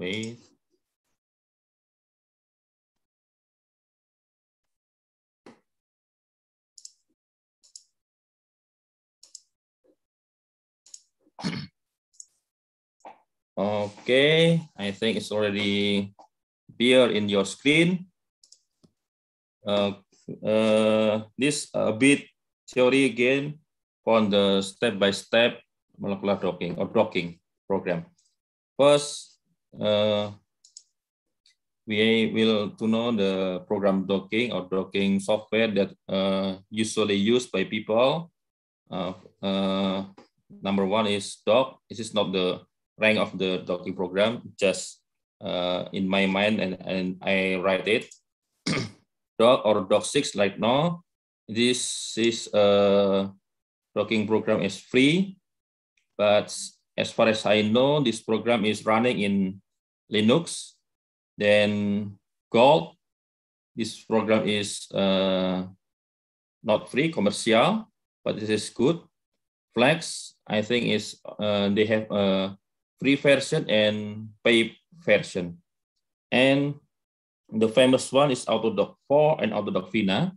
with Okay, I think it's already appear in your screen. Uh, uh, this uh, a bit theory again on the step-by-step -step molecular docking or docking program. First, uh, we will to know the program docking or docking software that uh, usually used by people. Uh, uh, number one is dock. This is not the rank of the docking program, just uh, in my mind and, and I write it. dock or dock six like now. This is a uh, docking program is free, but as far as I know, this program is running in Linux. Then Gold, this program is uh, not free, commercial, but this is good. Flex, I think is uh, they have a free version and paid version. And the famous one is Autodoc 4 and Autodoc Vina.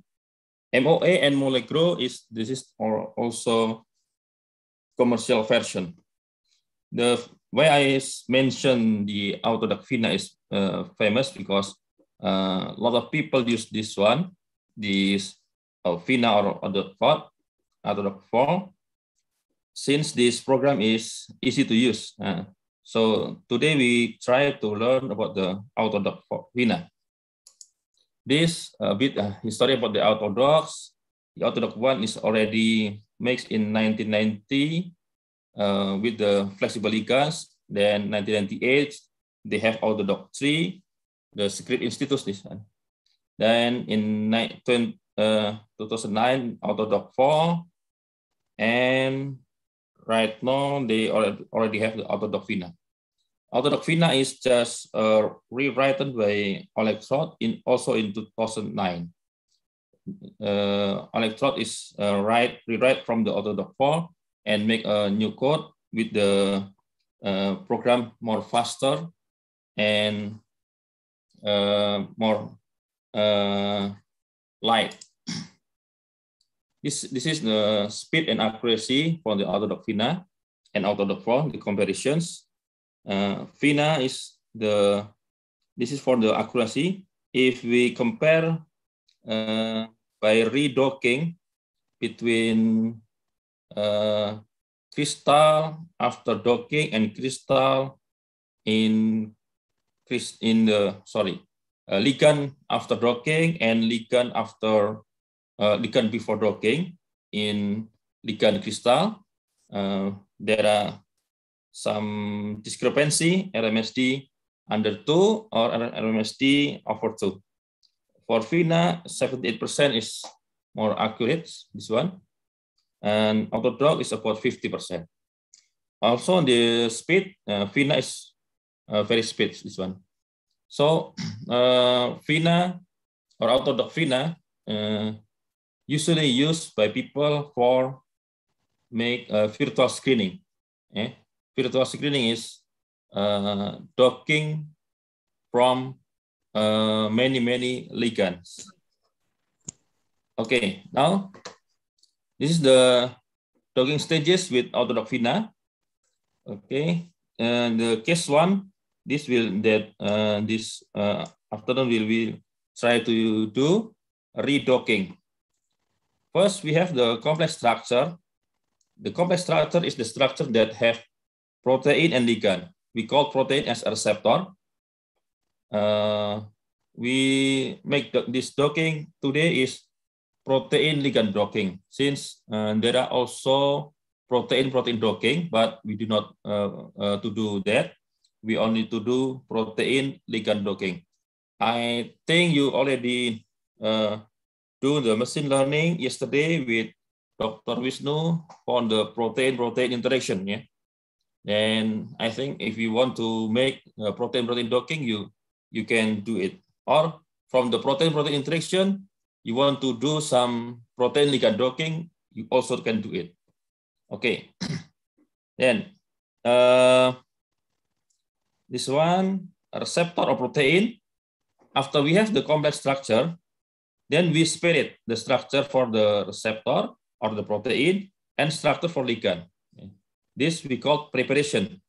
MOA and Molegro is this is also commercial version the why I mentioned the autodactyla is uh, famous because uh, a lot of people use this one, this uh, or other part, Autodoc form, since this program is easy to use. Uh. so today we try to learn about the Autodoc FINA. This a uh, bit history about the Autodocs. The Autodoc one is already mixed in 1990 uh, with the flexible ligands. Then 1998, they have all the DOC3, the Secret Institute, Then in 19, uh, 2009, doc 4 and right now they already have the AutoDoc Vina. doc Vina is just uh, rewritten by Electrode in also in 2009. Uh, Electrode is uh, write, rewrite from the doc 4 and make a new code with the uh, program more faster and uh, more uh, light. This, this is the speed and accuracy for the Autodoc fina and Autodoc 4, the comparisons. Uh, is the, this is for the accuracy. If we compare uh, by redocking between uh, eh, crystal after docking and crystal in in the sorry uh, ligand after docking and ligand after uh, ligand before docking in ligand crystal. Uh, there are some discrepancy RMSD under two or RMSD over two For Vina, 78% is more accurate, this one and Autodog is about 50%. Also on the speed, uh, Vina is uh, very speed, this one. So uh, Vina or Autodog Vina uh, usually used by people for make uh, virtual screening. Yeah? Virtual screening is uh, docking from uh, many, many ligands. Okay, now This is the talking stages with autodoxina. Okay, and the case one, this will that uh, this uh, afternoon will we try to do redocking. First, we have the complex structure. The complex structure is the structure that have protein and ligand. We call protein as a receptor. Uh, we make the, this docking today is protein ligand docking since uh, there are also protein protein docking but we do not uh, uh, to do that we only to do protein ligand docking i think you already uh, do the machine learning yesterday with dr vishnu on the protein protein interaction yeah then i think if you want to make uh, protein protein docking you you can do it or from the protein protein interaction you want to do some protein ligand docking, you also can do it. Okay. Then uh, this one a receptor or protein. After we have the complex structure, then we split it the structure for the receptor or the protein and structure for ligand. This we call preparation.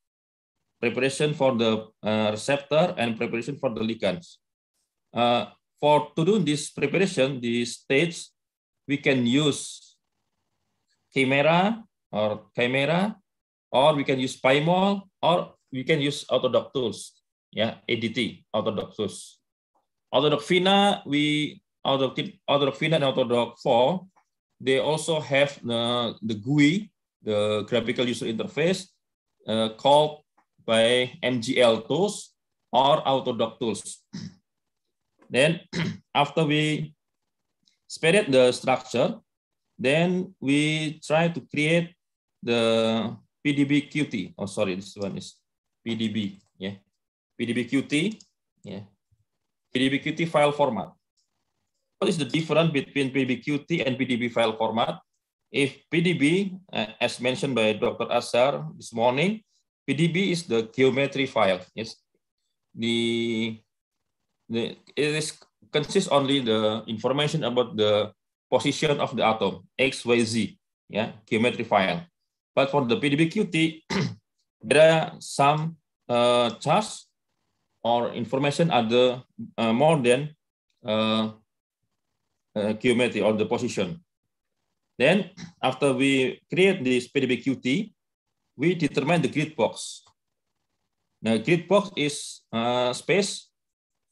Preparation for the uh, receptor and preparation for the ligands. Uh, for to do this preparation, this stage, we can use Chimera or Chimera, or we can use PyMol, or we can use Autodoc tools, yeah, ADT, Autodoc tools. Autodoc Fina, we Autodoc, Autodoc Fina and Autodoc 4, they also have the, the GUI, the graphical user interface, uh, called by MGL tools or Autodoc tools. Then after we spread the structure, then we try to create the PDB QT. Oh, sorry, this one is PDB. Yeah, PDB QT. Yeah, PDB QT file format. What is the difference between PDB QT and PDB file format? If PDB, uh, as mentioned by Dr. Asar this morning, PDB is the geometry file. Yes, the the, it is consists only the information about the position of the atom x, y, z, yeah, geometry file. But for the PDBQT, there are some uh, charts or information other uh, more than uh, uh, geometry or the position. Then after we create this PDBQT, we determine the grid box. The grid box is uh, space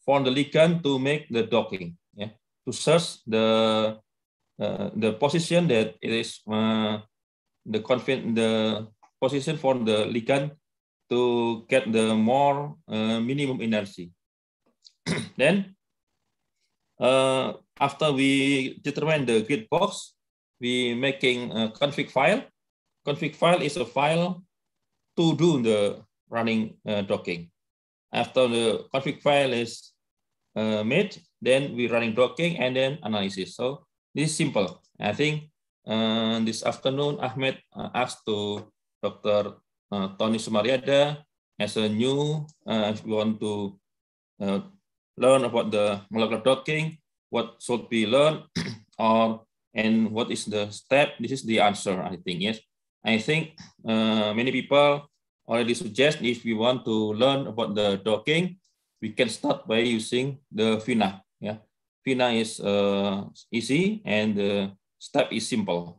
for the ligand to make the docking, yeah, to search the uh, the position that it is uh, the config the position for the ligand to get the more uh, minimum energy. then uh, after we determine the grid box, we making a config file. Config file is a file to do the running uh, docking. After the config file is uh, made, then we running docking and then analysis. So this is simple. I think uh, this afternoon, Ahmed uh, asked to Dr. Uh, Tony Sumariada as a new, uh, if you want to uh, learn about the molecular docking, what should be learned or and what is the step? This is the answer, I think, yes. I think uh, many people already suggest if we want to learn about the docking, we can start by using the Vina. Yeah, Vina is uh, easy and the step is simple.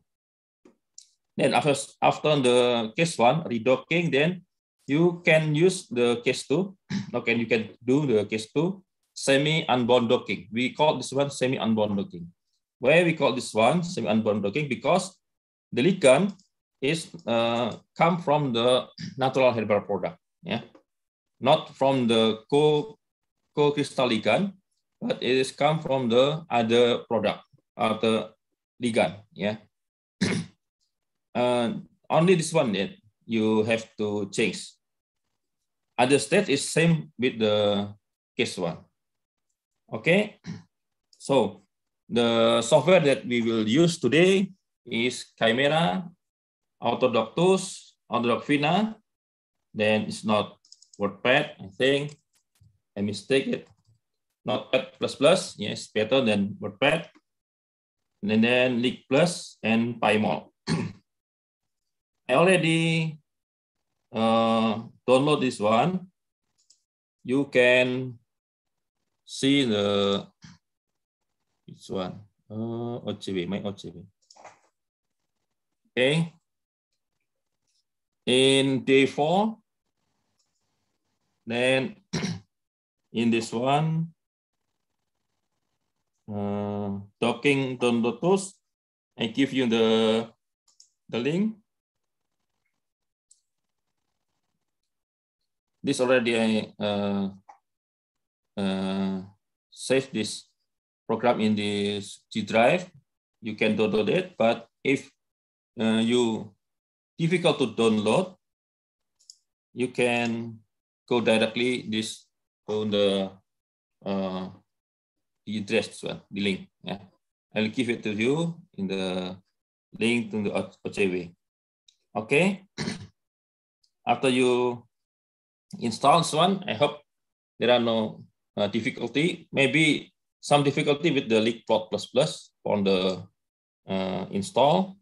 Then after after the case one redocking, then you can use the case two. okay, you can do the case two semi unbound docking. We call this one semi unbound docking. Why we call this one semi unbound docking? Because the ligand is uh, come from the natural herbal product. Yeah, not from the co co-crystal ligand, but it is come from the other product, other ligand. Yeah. uh, only this one that you have to change. Other state is same with the case one. Okay. So the software that we will use today is Chimera, Autodoctus, Autodocfina, then it's not WordPad, I think. I mistake it. Notepad++, yes, better than WordPad. And then Leak Plus and PyMall. I already uh, download this one. You can see the, this one, uh, OGV, my OGV. Okay. In day four, then in this one, uh, docking Dondotus, I give you the, the link. This already I uh, uh, save this program in this G drive. You can download it, but if uh, you difficult to download, you can go directly this on the uh, address one, the link. Yeah, I'll give it to you in the link to the OJV. Okay. After you install this one, I hope there are no uh, difficulty. Maybe some difficulty with the leakplot plus plus on the uh, install.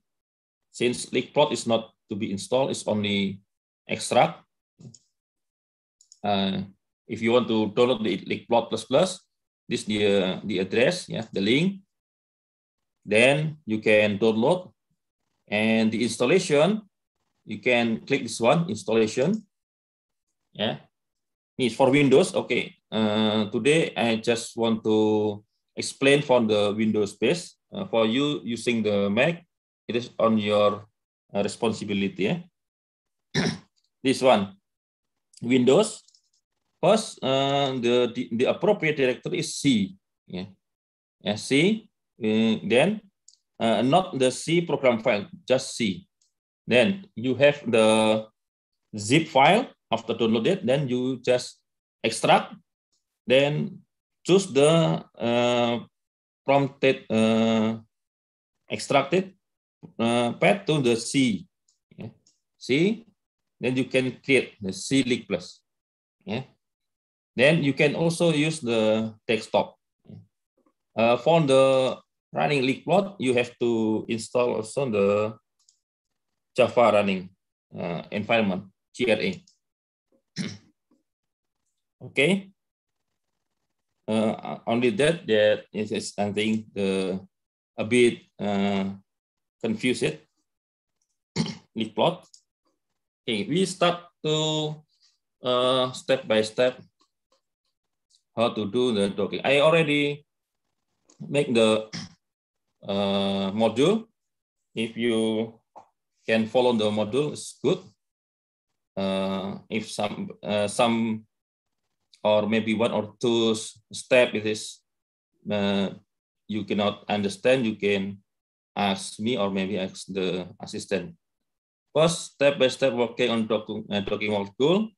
Since leakplot is not to be installed, it's only extract. uh, if you want to download the plus this the uh, the address, yeah, the link. Then you can download, and the installation, you can click this one installation. Yeah, it's for Windows. Okay, uh, today I just want to explain from the Windows space uh, for you using the Mac. It is on your uh, responsibility. Yeah? this one, Windows First, uh, the, the, the appropriate director is C. Yeah. yeah C, uh, then uh, not the C program file, just C. Then you have the zip file after download it, then you just extract, then choose the uh, prompted uh, extracted uh, path to the C. Yeah. C, then you can create the C leak plus. Yeah. Then you can also use the desktop. Uh, for the running leak plot, you have to install also the Java running uh, environment, GRA. okay. Uh, only that, that is, is I think the, a bit uh, confused leak plot. Okay, we start to uh, step by step how to do the talking? I already make the uh, module. If you can follow the module, it's good. Uh, if some uh, some or maybe one or two step it is uh, you cannot understand, you can ask me or maybe ask the assistant. First, step by step working on talking uh, docking module.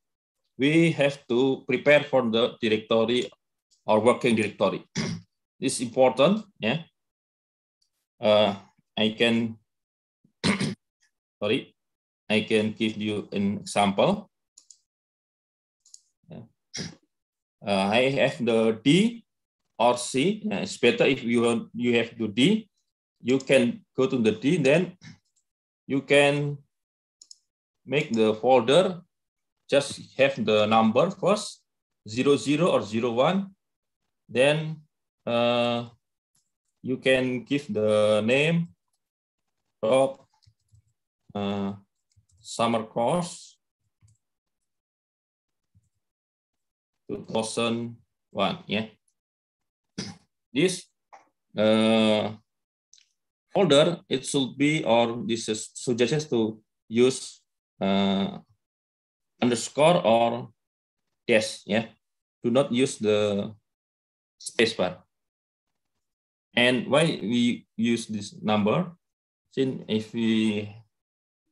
we have to prepare for the directory or working directory. this is important. Yeah. Uh, I can, sorry, I can give you an example. Uh, I have the D or C. it's better if you have, you have the D. You can go to the D, then you can make the folder just have the number first, 00 or 01. Then uh, you can give the name of uh, summer course 2001. Yeah. This uh, folder, it should be, or this is suggestions to use uh, underscore or dash ya. Yeah. Do not use the space bar And why we use this number? Since if we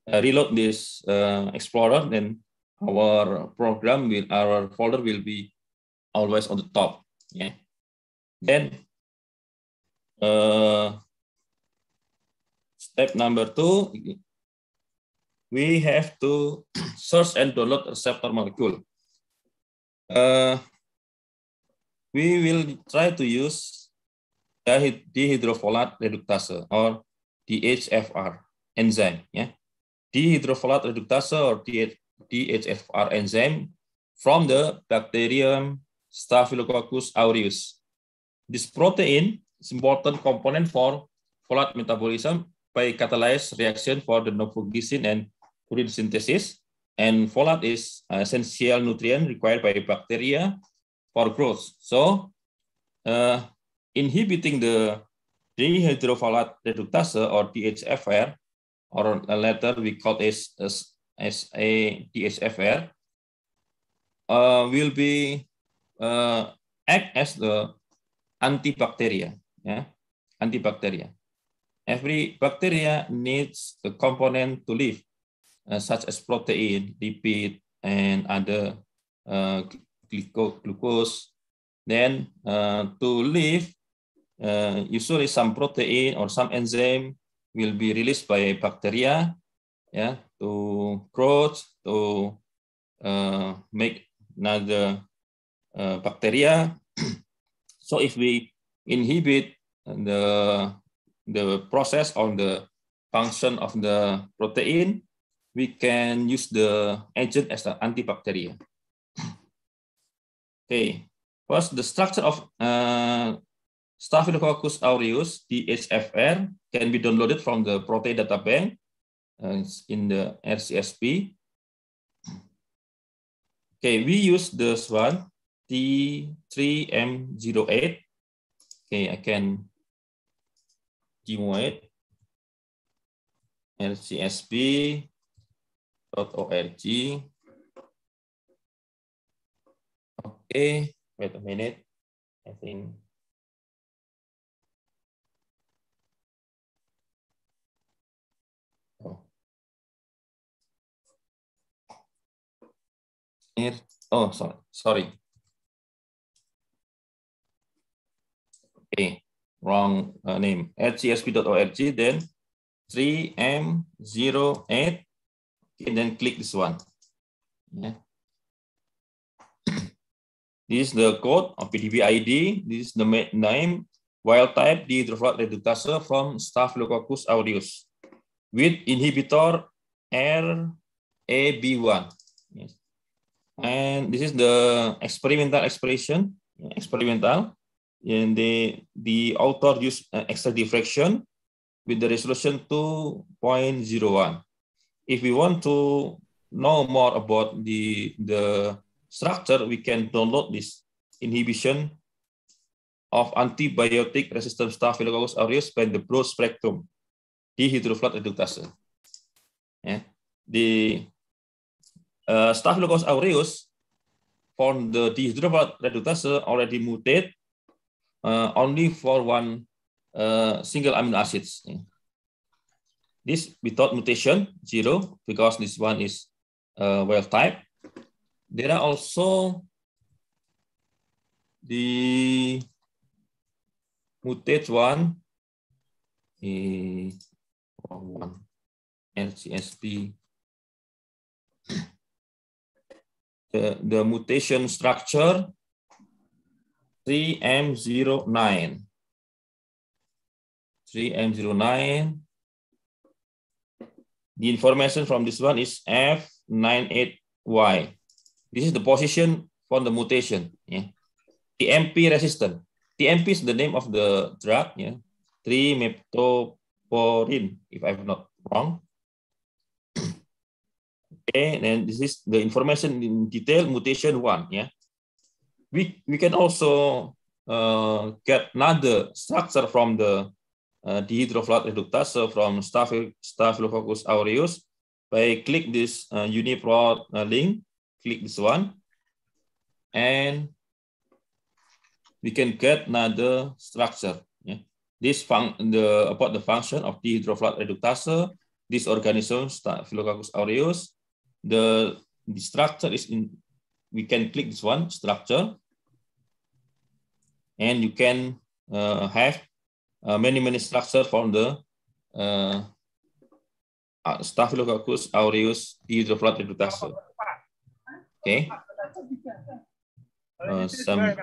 uh, reload this uh, explorer, then our program will, our folder will be always on the top. Yeah. Then uh, step number two we have to search and download receptor molecule. Uh, we will try to use dihydrofolate reductase or DHFR enzyme. Yeah. Dihydrofolate reductase or DHFR enzyme from the bacterium Staphylococcus aureus. This protein is important component for folate metabolism by catalyzed reaction for the novogisin and urin synthesis, and folate is an essential nutrient required by bacteria for growth. So uh, inhibiting the dehydrofolate reductase or DHFR, or later we call it as, as, as a DHFR, uh, will be uh, act as the antibacteria. Yeah, antibacteria. Every bacteria needs a component to live. Uh, such as protein, lipid, and other uh, glucose. Then uh, to live, usually some protein or some enzyme will be released by bacteria yeah, to growth, to uh, make another uh, bacteria. so if we inhibit the, the process or the function of the protein, we can use the agent as an antibacterial. okay, first the structure of uh, Staphylococcus aureus (DHFR) can be downloaded from the protein data bank uh, in the RCSP. Okay, we use this one T3M08. Okay, I can demo it. org. Okay, wait a minute. I think. Oh. Here. Oh, sorry. Sorry. Okay, wrong uh, name. At then 3M08 and then click this one. Yeah. This is the code of PDB ID. This is the name. Wild type the drug reductase from Staphylococcus aureus with inhibitor RAB1. Yes. And this is the experimental expression, experimental. And the, the author used uh, extra diffraction with the resolution 2.01. if we want to know more about the, the structure, we can download this inhibition of antibiotic resistant Staphylococcus aureus by the broad spectrum dehydroflat reductase. Yeah. The uh, Staphylococcus aureus from the dehydroflat reductase already mutated uh, only for one uh, single amino acids. Yeah. This without mutation, zero, because this one is uh, wild type. There are also the mutate one, oh, one, LCSP. The, the mutation structure 3M09. 3M09 The information from this one is F98Y. This is the position for the mutation. Yeah. TMP resistant. TMP is the name of the drug. Yeah. Ya. 3 if I'm not wrong. okay, and this is the information in detail, mutation one. Yeah. We, we can also uh, get another structure from the uh, dihydroflat reductase from Staphylococcus aureus by click this uh, UniProt uh, link, click this one, and we can get another structure. Yeah. This fun the about the function of dihydroflat reductase, this organism Staphylococcus aureus, the, the structure is in. We can click this one structure, and you can uh, have uh, many, many structures from the uh, uh Staphylococcus aureus hydroflatulitaceae. Okay. Uh, some,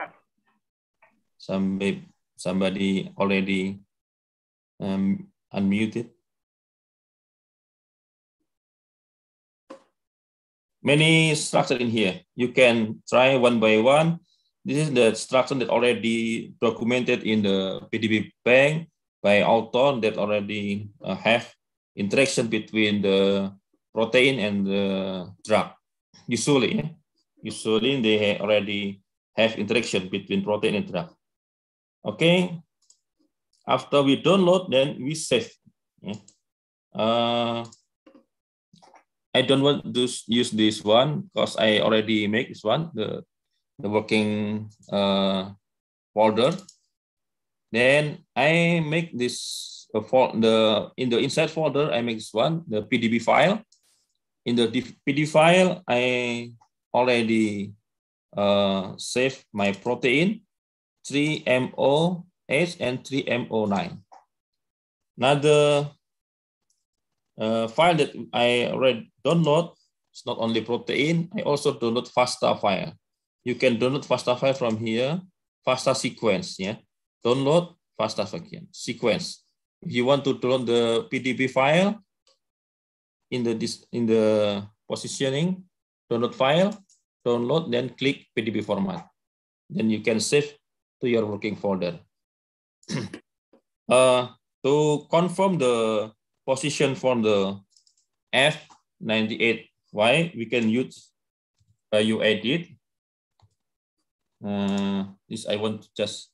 some, somebody already um, unmuted. Many structure in here. You can try one by one this is the structure that already documented in the PDB bank by author that already uh, have interaction between the protein and the drug. Usually, yeah? usually they already have interaction between protein and drug. Okay. After we download, then we save. Yeah? Uh, I don't want to use this one because I already make this one, the the working uh, folder. Then I make this uh, for the in the inside folder I make this one the PDB file. In the PDB file I already uh, save my protein 3 mo 8 and 3MO9. Another uh, file that I already download, it's not only protein, I also download FASTA file. you can download FASTA file from here, FASTA sequence. Yeah, download FASTA sequence. If you want to download the PDB file in the this in the positioning, download file, download, then click PDB format. Then you can save to your working folder. uh, to confirm the position from the F98Y, we can use uh, UEdit Uh, this I want to just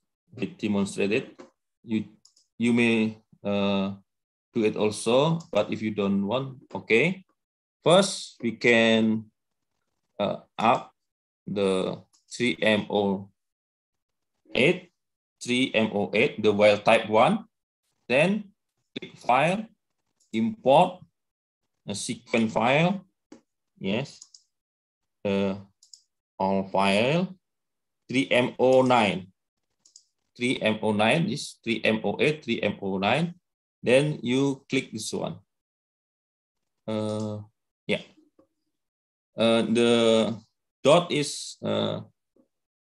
demonstrate it. You you may uh, do it also, but if you don't want, okay. First, we can uh, up the 3MO8, 3MO8, the wild type one. Then click file, import a sequence file. Yes, uh, all file. 3MO9. 3MO9 is 3MO8, 3MO9. Then you click this one. Uh, yeah. Uh, the dot is, uh,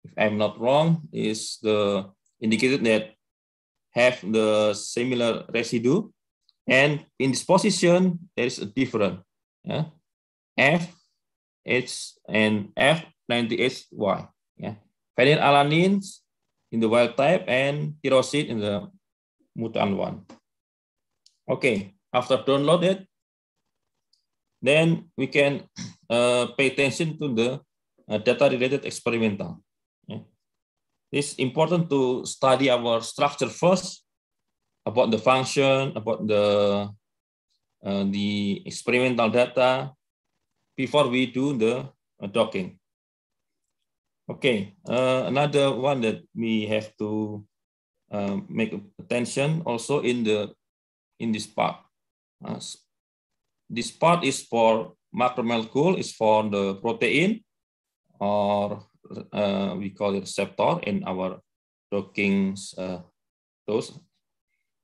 if I'm not wrong, is the indicated that have the similar residue. And in this position, there is a different. Yeah? F, H, and F98Y. Yeah? phenylalanine in the wild type and tyrosine in the mutant one. Okay, after download it, then we can uh, pay attention to the uh, data-related experimental. Okay. It's important to study our structure first about the function, about the uh, the experimental data before we do the uh, docking. Okay, uh, another one that we have to uh, make attention also in the in this part. Uh, this part is for macromolecule, is for the protein, or uh, we call it receptor in our docking uh, dose.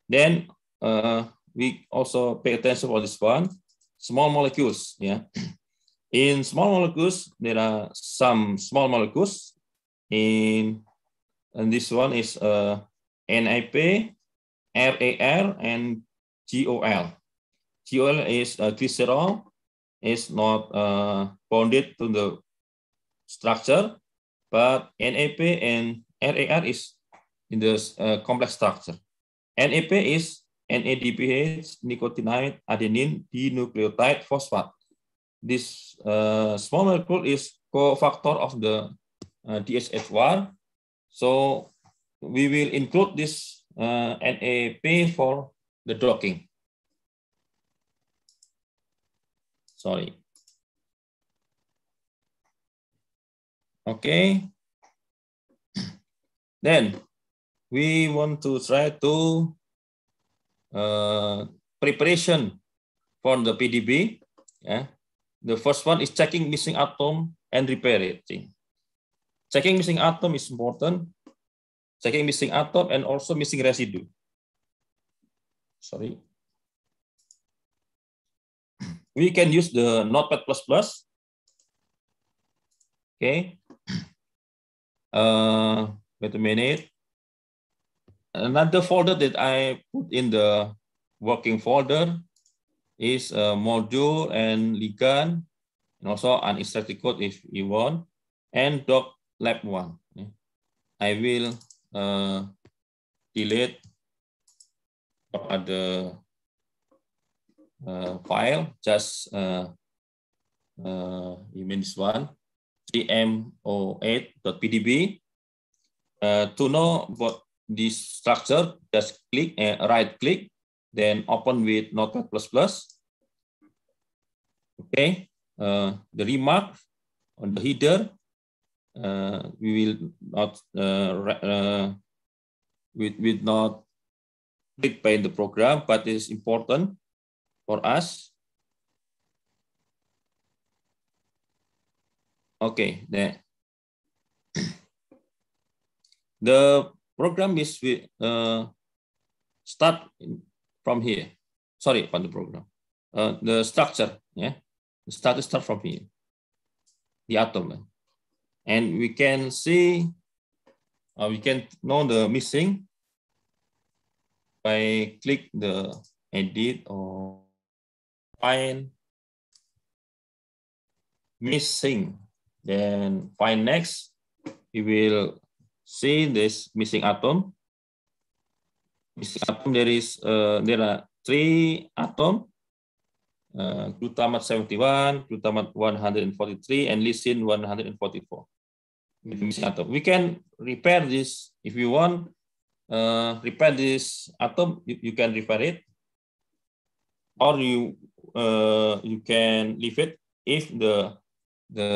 Then uh, we also pay attention for this one, small molecules. Yeah, in small molecules, there are some small molecules. In and this one is uh, NAP, RAR, and GOL. GOL is a uh, glycerol, is not uh, bonded to the structure, but NAP and RAR is in the uh, complex structure. NAP is NADPH, nicotinamide adenine dinucleotide phosphate this uh, small molecule is cofactor of the uh, one So we will include this uh, NAP for the docking. Sorry. Okay. Then we want to try to uh, preparation for the PDB. Yeah. The first one is checking missing atom and repair it. Checking missing atom is important. Checking missing atom and also missing residue. Sorry. We can use the Notepad++. Okay. Uh, wait a minute. Another folder that I put in the working folder is a module and ligand, and also an extracted code if you want, and doc lab one. I will uh, delete other uh, file, just uh, uh, you mean this one, gmo8.pdb. Uh, to know about this structure, just click and right click then open with Notepad++. Okay, uh, the remark on the header, uh, we will not uh, uh we will not click by the program, but it's important for us. Okay, then the program is we uh, start from here. Sorry, from the program. Uh, the structure, yeah, the start start from here, the atom, and we can see, uh, we can know the missing by click the edit or find missing. Then find next, we will see this missing atom missing atom there is uh, there are three atom uh, glutamate 71 glutamate 143 and lysine 144 hmm. missing atom we can repair this if you want uh, repair this atom you, you can repair it or you uh, you can leave it if the the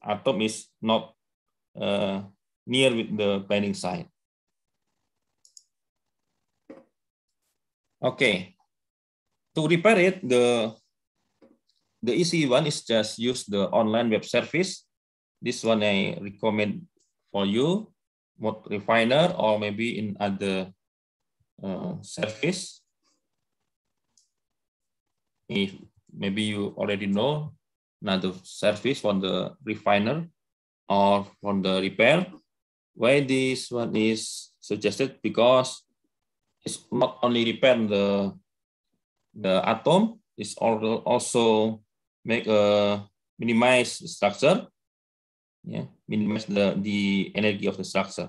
atom is not uh, near with the binding site Okay. To repair it, the the easy one is just use the online web service. This one I recommend for you, what refiner or maybe in other uh, service. If maybe you already know another service from the refiner or from the repair, why this one is suggested because it's not only repair the the atom, it's also make a minimize the structure, yeah, minimize the, the energy of the structure.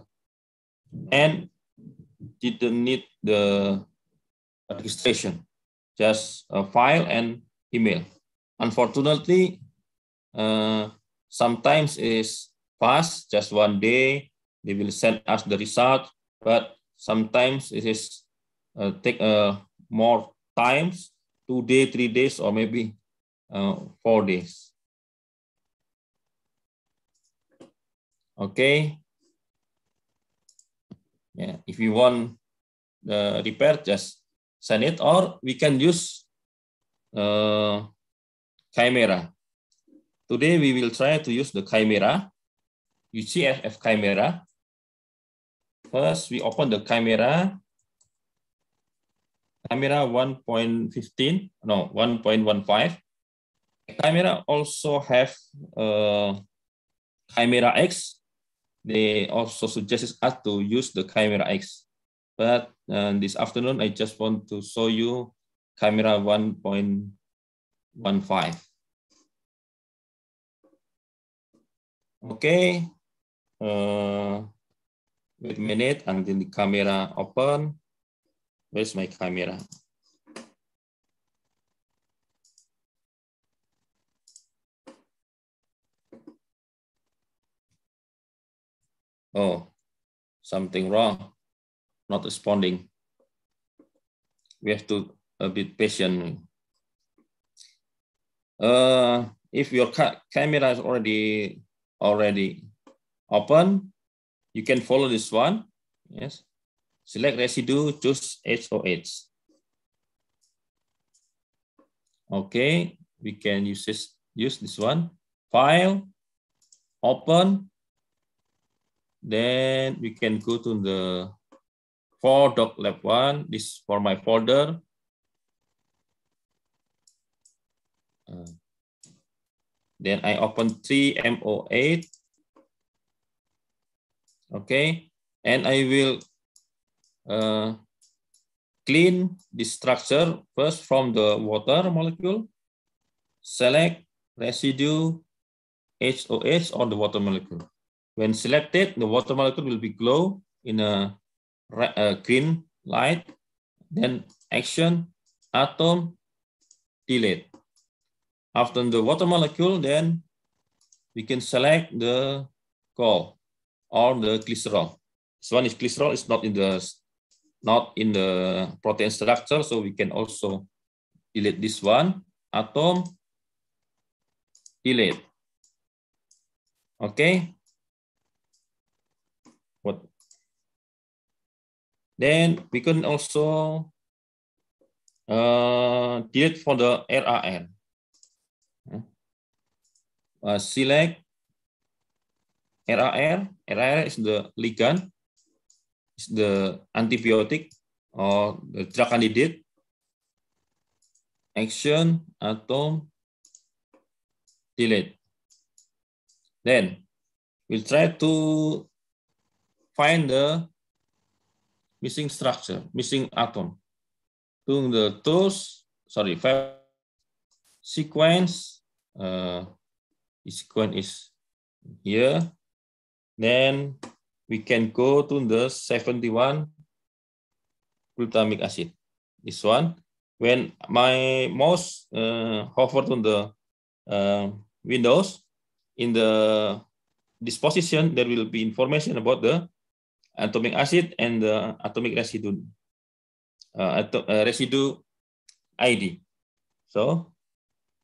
And didn't need the registration, just a file and email. Unfortunately, uh, sometimes it's fast, just one day, they will send us the result, but Sometimes it is uh, take uh, more times, two day, three days, or maybe uh, four days. Okay. Yeah, if you want the uh, repair, just send it, or we can use uh, Chimera. Today we will try to use the Chimera, UCFF Chimera. First, we open the camera. Camera 1.15, no, 1.15. Camera also have uh, Chimera X. They also suggested us to use the Chimera X. But uh, this afternoon, I just want to show you Chimera 1.15. Okay. Uh, Wait a minute until the camera open. Where's my camera? Oh, something wrong, not responding. We have to a bit patient. Uh, if your ca camera is already already open, you can follow this one. Yes. Select residue, choose HOH. Okay, we can use this, use this one. File, open. Then we can go to the for doc lab one. This for my folder. Uh, then I open 3MO8 okay? And I will uh, clean the structure first from the water molecule, select residue HOH on the water molecule. When selected, the water molecule will be glow in a, a green light, then action, atom, delete. After the water molecule, then we can select the call or the glycerol. This one is glycerol is not in the not in the protein structure, so we can also delete this one. Atom, delete. Okay. What? Then we can also uh, delete for the RAN. Hmm. Uh, select RAR, RAR is the ligand, is the antibiotic or the drug candidate, action, atau delete. Then we'll try to find the missing structure, missing atom. Doing the tools, sorry, five sequence, uh, sequence is here. Then we can go to the 71 glutamic acid. This one. When my mouse uh, hover on the uh, windows, in the disposition, there will be information about the atomic acid and the atomic residue, uh, at uh, residue ID. So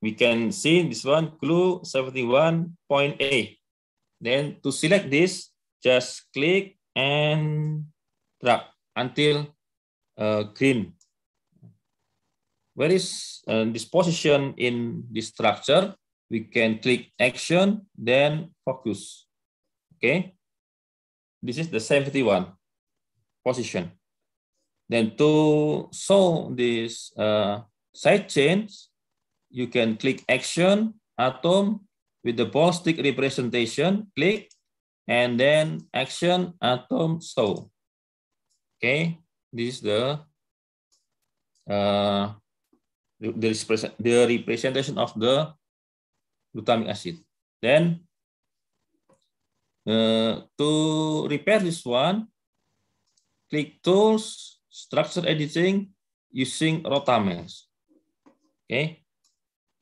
we can see this one, clue 71.8. Then to select this, just click and drag until uh, green. Where is uh, this position in this structure? We can click action, then focus. Okay. This is the 71 position. Then to show this uh, side change, you can click action, atom, with the ball representation, click, and then action atom show. Okay, this is the uh, the, the representation of the glutamic acid. Then uh, to repair this one, click tools, structure editing using rotamers. Okay,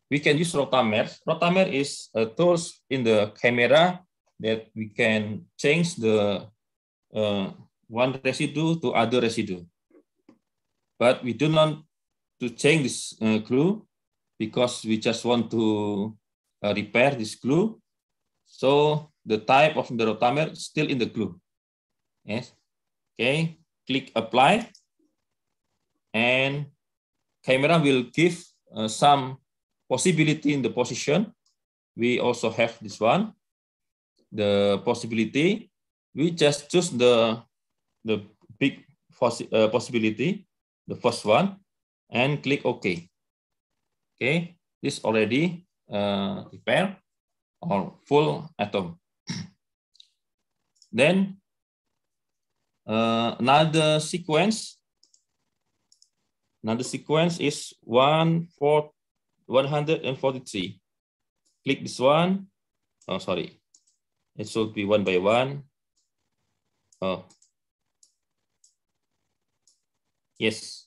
we can use rotamer. Rotamer is a tools in the camera that we can change the uh, one residue to other residue. But we do not to change this uh, glue because we just want to uh, repair this glue. So the type of the rotamer still in the glue. Yes. Okay. Click apply. And camera will give uh, some possibility in the position, we also have this one, the possibility. We just choose the, the big possi uh, possibility, the first one, and click OK. Okay, this already uh, repair or full atom. then uh, another sequence, another sequence is 1, 4, 143. Click this one. Oh, sorry. It should be one by one. Oh. Yes.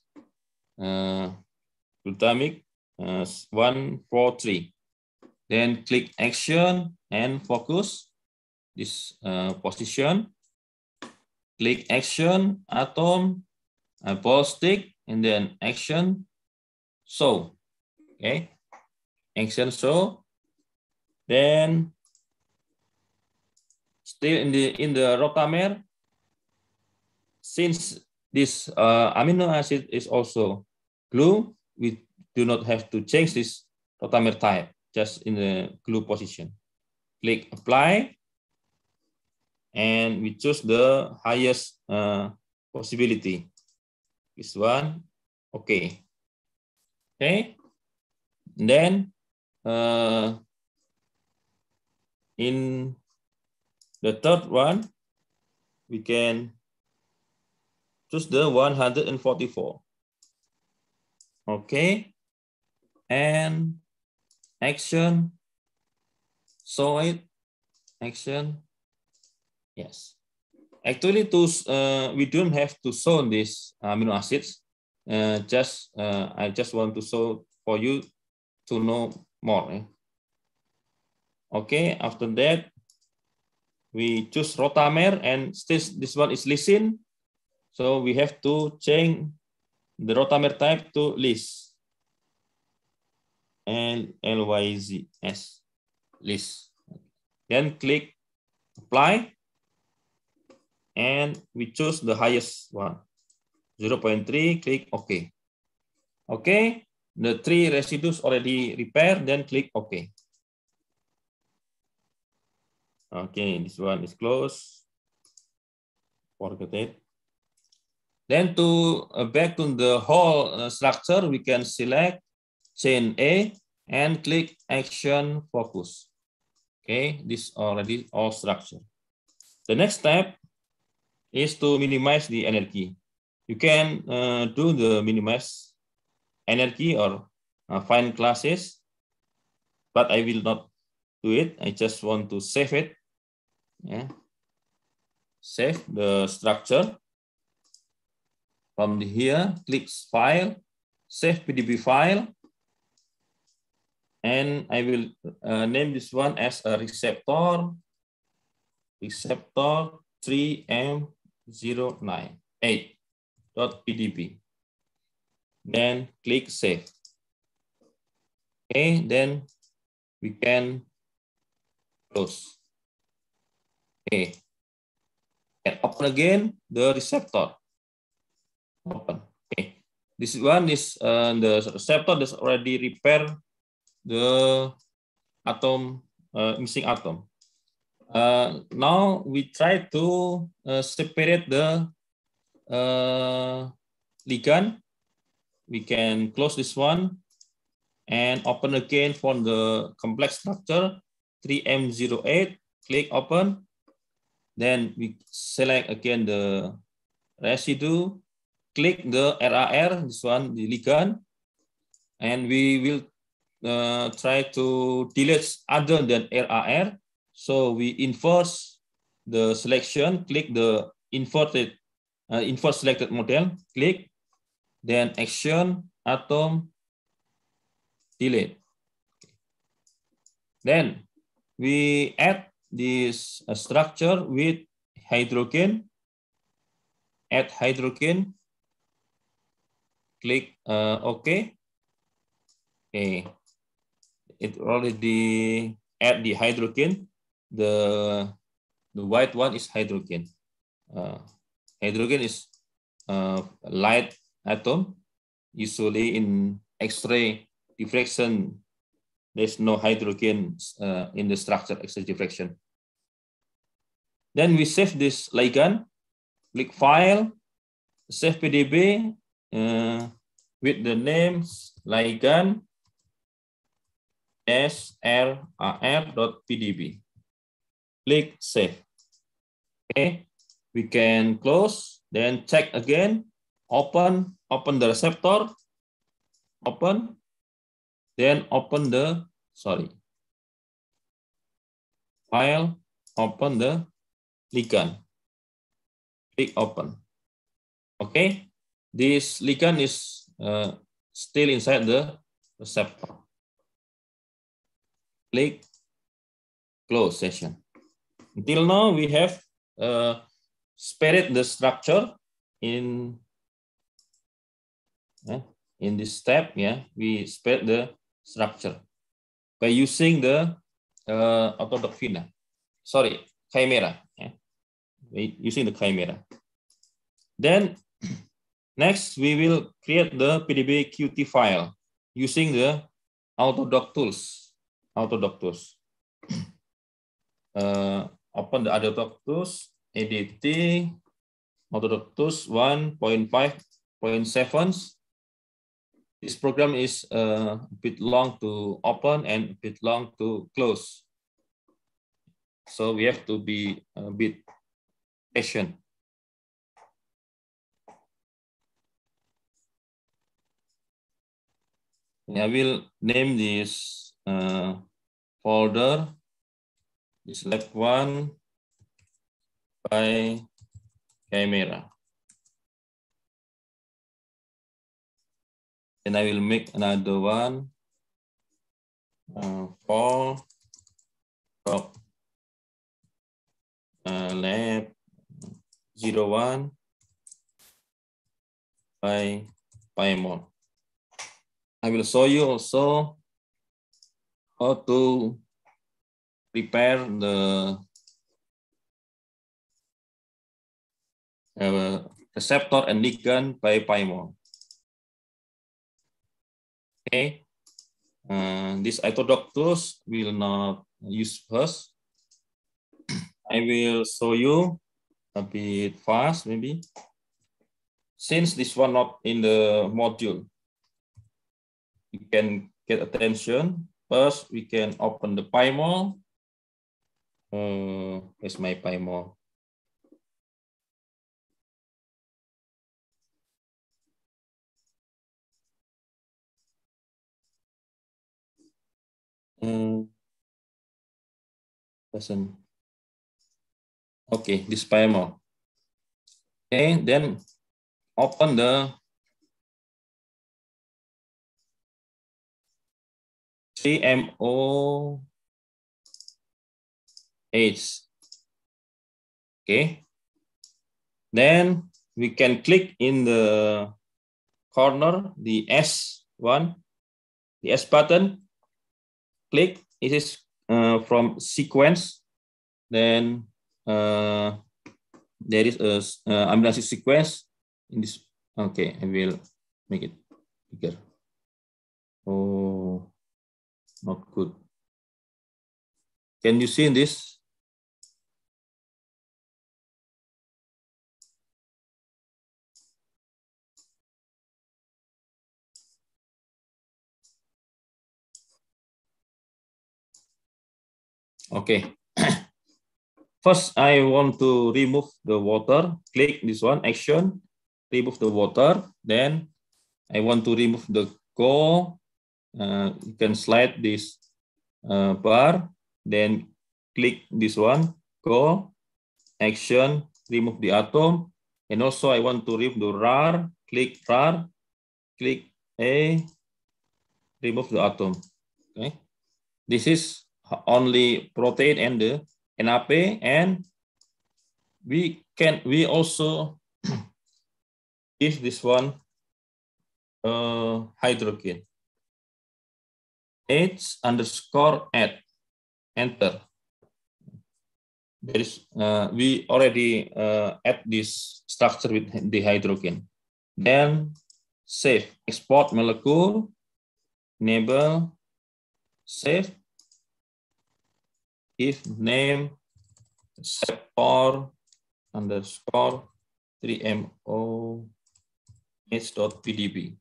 Uh, glutamic uh, 143. Then click action and focus this uh, position. Click action, atom, a uh, ball stick, and then action. So okay? Excel so, then still in the in the rotamer, since this uh, amino acid is also glue, we do not have to change this rotamer type, just in the glue position. Click apply, and we choose the highest uh, possibility. This one, okay. Okay, then uh, in the third one, we can choose the 144. Okay. And action, So it, action, yes. Actually, to, uh, we don't have to show these amino acids. Uh, just uh, I just want to show for you to know more. Eh? Okay, after that, we choose rotamer and this, this one is listin. So we have to change the rotamer type to list. and lyzs list. Then click apply and we choose the highest one 0.3 click OK. Okay, the three residues already repaired, then click OK. Okay, this one is closed. Forget it. Then to uh, back to the whole uh, structure, we can select chain A and click action focus. Okay, this already all structure. The next step is to minimize the energy. You can uh, do the minimize Energy or uh, fine classes, but I will not do it. I just want to save it. Yeah. Save the structure. From here, click File, Save PDB file, and I will uh, name this one as a receptor, receptor 3M098.pdb then click save. Okay, then we can close. Okay. And open again the receptor. Open. Okay. This one is uh, the receptor that's already repair the atom, uh, missing atom. Uh, now we try to uh, separate the uh, ligand we can close this one and open again for the complex structure 3M08, click open. Then we select again the residue, click the RAR, this one, the ligand, and we will uh, try to delete other than RAR. So we inverse the selection, click the inverted, uh, inverse selected model, click, then action atom delete. Then we add this structure with hydrogen. Add hydrogen. Click uh, OK. Okay, it already add the hydrogen. The the white one is hydrogen. Uh, hydrogen is uh, light atom. Usually in X-ray diffraction, there's no hydrogen uh, in the structure X-ray diffraction. Then we save this ligand, click file, save PDB uh, with the names ligand srar.pdb. Click save. Okay, we can close, then check again open, open the receptor, open, then open the, sorry, file, open the ligand. Click open. Okay, this ligand is uh, still inside the receptor. Click close session. Until now, we have uh, spared the structure in Ya. In this step, yeah, we spread the structure by using the uh, autodoc Sorry, chimera. Yeah. Using the chimera. Then next we will create the PDB Qt file using the autodoc tools. Autodoc tools. Uh, open the autodoc tools, editing. autodoc tools 1.5.7 this program is uh, a bit long to open and a bit long to close. So we have to be a bit patient. I will name this uh, folder, this left one by camera. and I will make another one uh, for top uh, lab 01 by Paimon. I will show you also how to prepare the uh, receptor and ligand by Paimon. Okay, uh, this Itodoc tools will not use first. I will show you a bit fast maybe. Since this one not in the module, you can get attention. First, we can open the PyMall. Uh, where's my PyMall? Hmm, Okay, this PMO. Okay, then open the CMO H. Okay. Then we can click in the corner, the S one, the S button, click, it is uh, from sequence. Then uh, there is a uh, sequence in this. Okay, I will make it bigger. Oh, not good. Can you see in this? Okay. First, I want to remove the water. Click this one, action, remove the water. Then I want to remove the go. Uh, you can slide this uh, bar. Then click this one, go, action, remove the atom. And also I want to remove the RAR. Click RAR, click A, remove the atom. Okay. This is only protein and the NAP and we can we also give this one uh, hydrogen h underscore at enter there is uh, we already uh, add this structure with the hydrogen then save export molecule enable save if name sepor underscore 3mo h.pdb.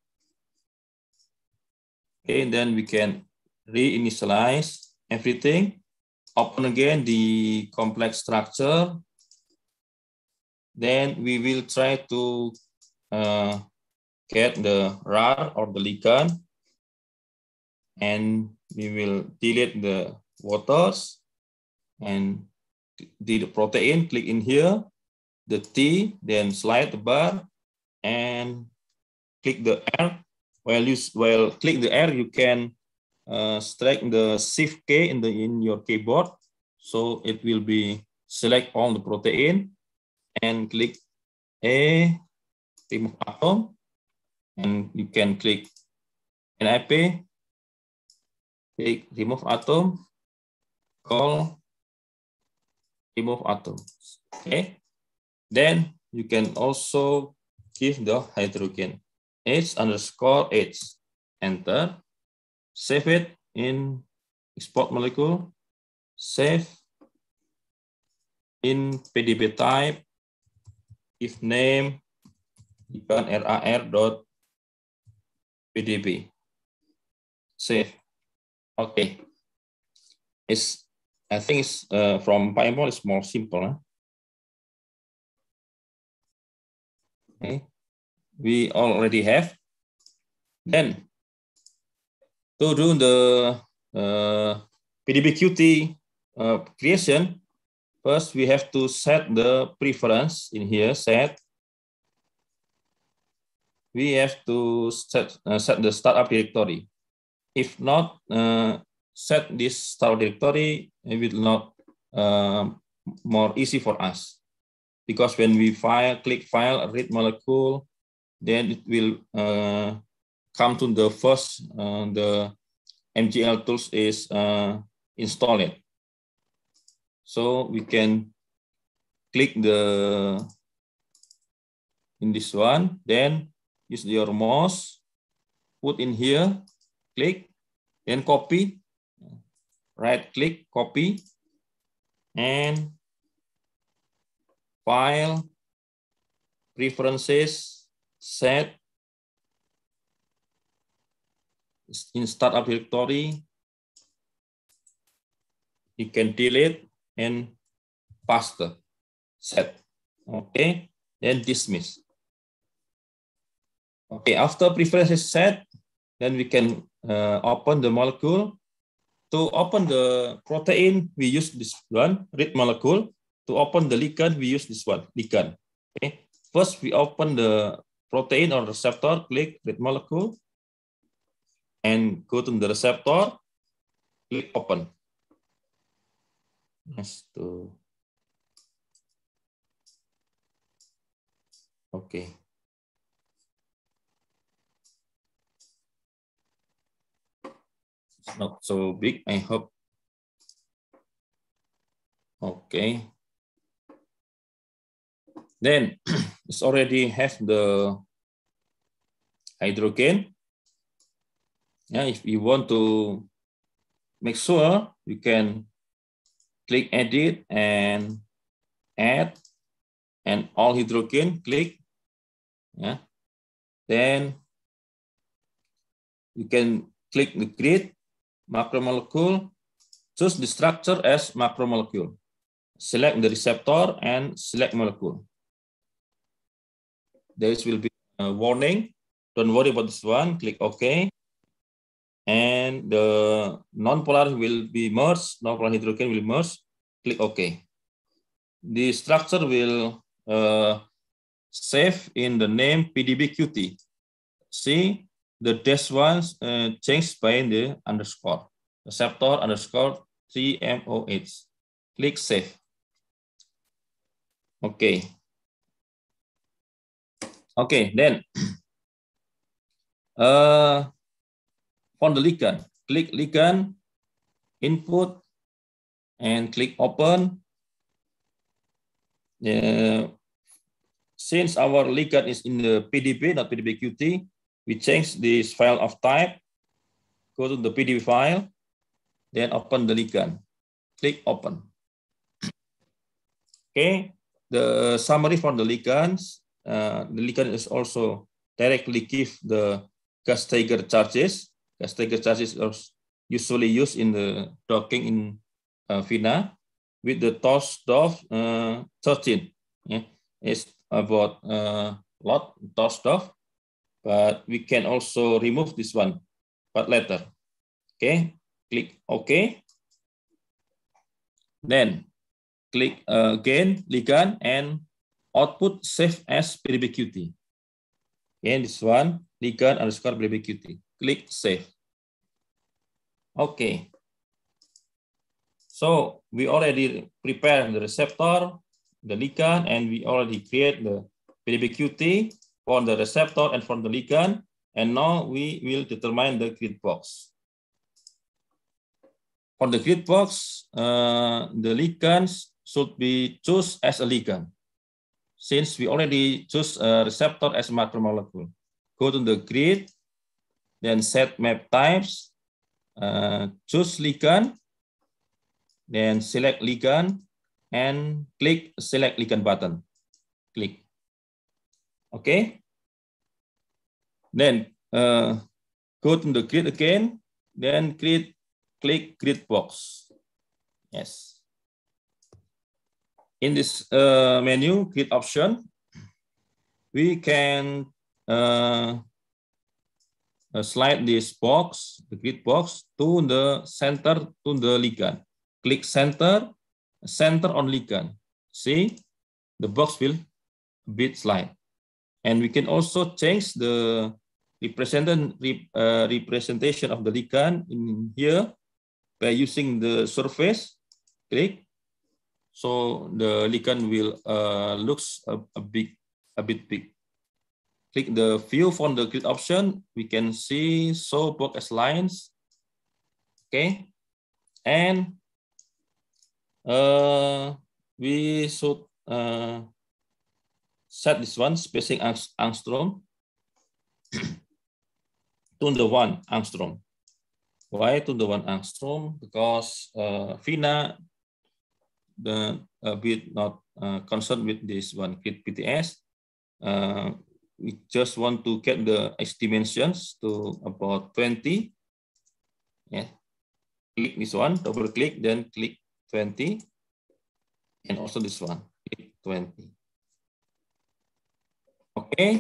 Okay, then we can reinitialize everything. Open again the complex structure. Then we will try to uh, get the RAR or the ligand. And we will delete the waters and the protein, click in here, the T, then slide the bar and click the R. While you while click the R, you can uh, strike the shift K in the in your keyboard. So it will be select all the protein and click A remove atom and you can click NIP, click remove atom, call remove atom. Okay, then you can also give the hydrogen H underscore H. Enter, save it in export molecule, save in PDB type, if name ikan rar dot pdb save okay. It's I think it's uh, from Pymon is more simple. Huh? Okay, we already have. Then to do the uh, PDBQT uh, creation, first we have to set the preference in here. Set. We have to set uh, set the startup directory. If not, uh, set this startup directory Maybe will not uh, more easy for us. Because when we file, click file, read molecule, then it will uh, come to the first, uh, the MGL tools is uh, installed. So we can click the, in this one, then use your mouse, put in here, click, then copy, right click, copy, and file, preferences, set, in startup directory, you can delete and paste set. Okay, then dismiss. Okay, after preferences set, then we can uh, open the molecule To open the protein, we use this one, read molecule. To open the ligand, we use this one, ligand. Okay. First, we open the protein or receptor, click read molecule, and go to the receptor, click open. Nice to. Okay. not so big, I hope. Okay. Then it's already have the hydrogen. Yeah, if you want to make sure you can click edit and add and all hydrogen click yeah then you can click the grid macromolecule, choose the structure as macromolecule. Select the receptor and select molecule. There will be a warning. Don't worry about this one. Click OK. And the nonpolar will be merged. Nonpolar hydrogen will merge. Click OK. The structure will uh, save in the name PDBQT. See, the dash ones uh, changed by the underscore receptor underscore 3MOH. Click save. Okay. Okay, then uh, on the ligand, click ligand, input, and click open. Uh, since our ligand is in the PDB, not QT. We change this file of type, go to the PDF file, then open the ligand. Click open. Okay, the summary for the ligands, uh, the ligand is also directly give the Gastager charges. Gastager charges are usually used in the docking in uh, Vina with the Torsdorf uh, 13. Yeah. It's about uh, lot Torsdorf but we can also remove this one, but later. Okay, click OK. Then click again, ligand, and output save as PDBQT. Again, this one, ligand underscore PDBQT. Click save. Okay. So we already prepare the receptor, the ligand, and we already create the PDBQT for the receptor and for the ligand. And now we will determine the grid box. For the grid box, uh, the ligands should be chosen as a ligand, since we already choose a receptor as a macromolecule. Go to the grid, then set map types, uh, choose ligand, then select ligand, and click select ligand button. Click. Okay. Then uh, go to the grid again. Then create, click grid box. Yes. In this uh, menu, grid option, we can uh, uh slide this box, the grid box, to the center to the ligand. Click center, center on ligand. See, the box will bit slide. And we can also change the uh, representation of the lichen in here by using the surface. Click. So the lichen will uh, looks a, a big, a bit big. Click the view from the grid option. We can see show block as lines. Okay, and uh, we should uh, set this one, spacing angstrom, to the one angstrom. Why to the one angstrom? Because uh, FINA the a bit not uh, concerned with this one bit PTS. Uh, we just want to get the x dimensions to about 20. Yeah. Click this one, double click, then click 20. And also this one, click 20. okay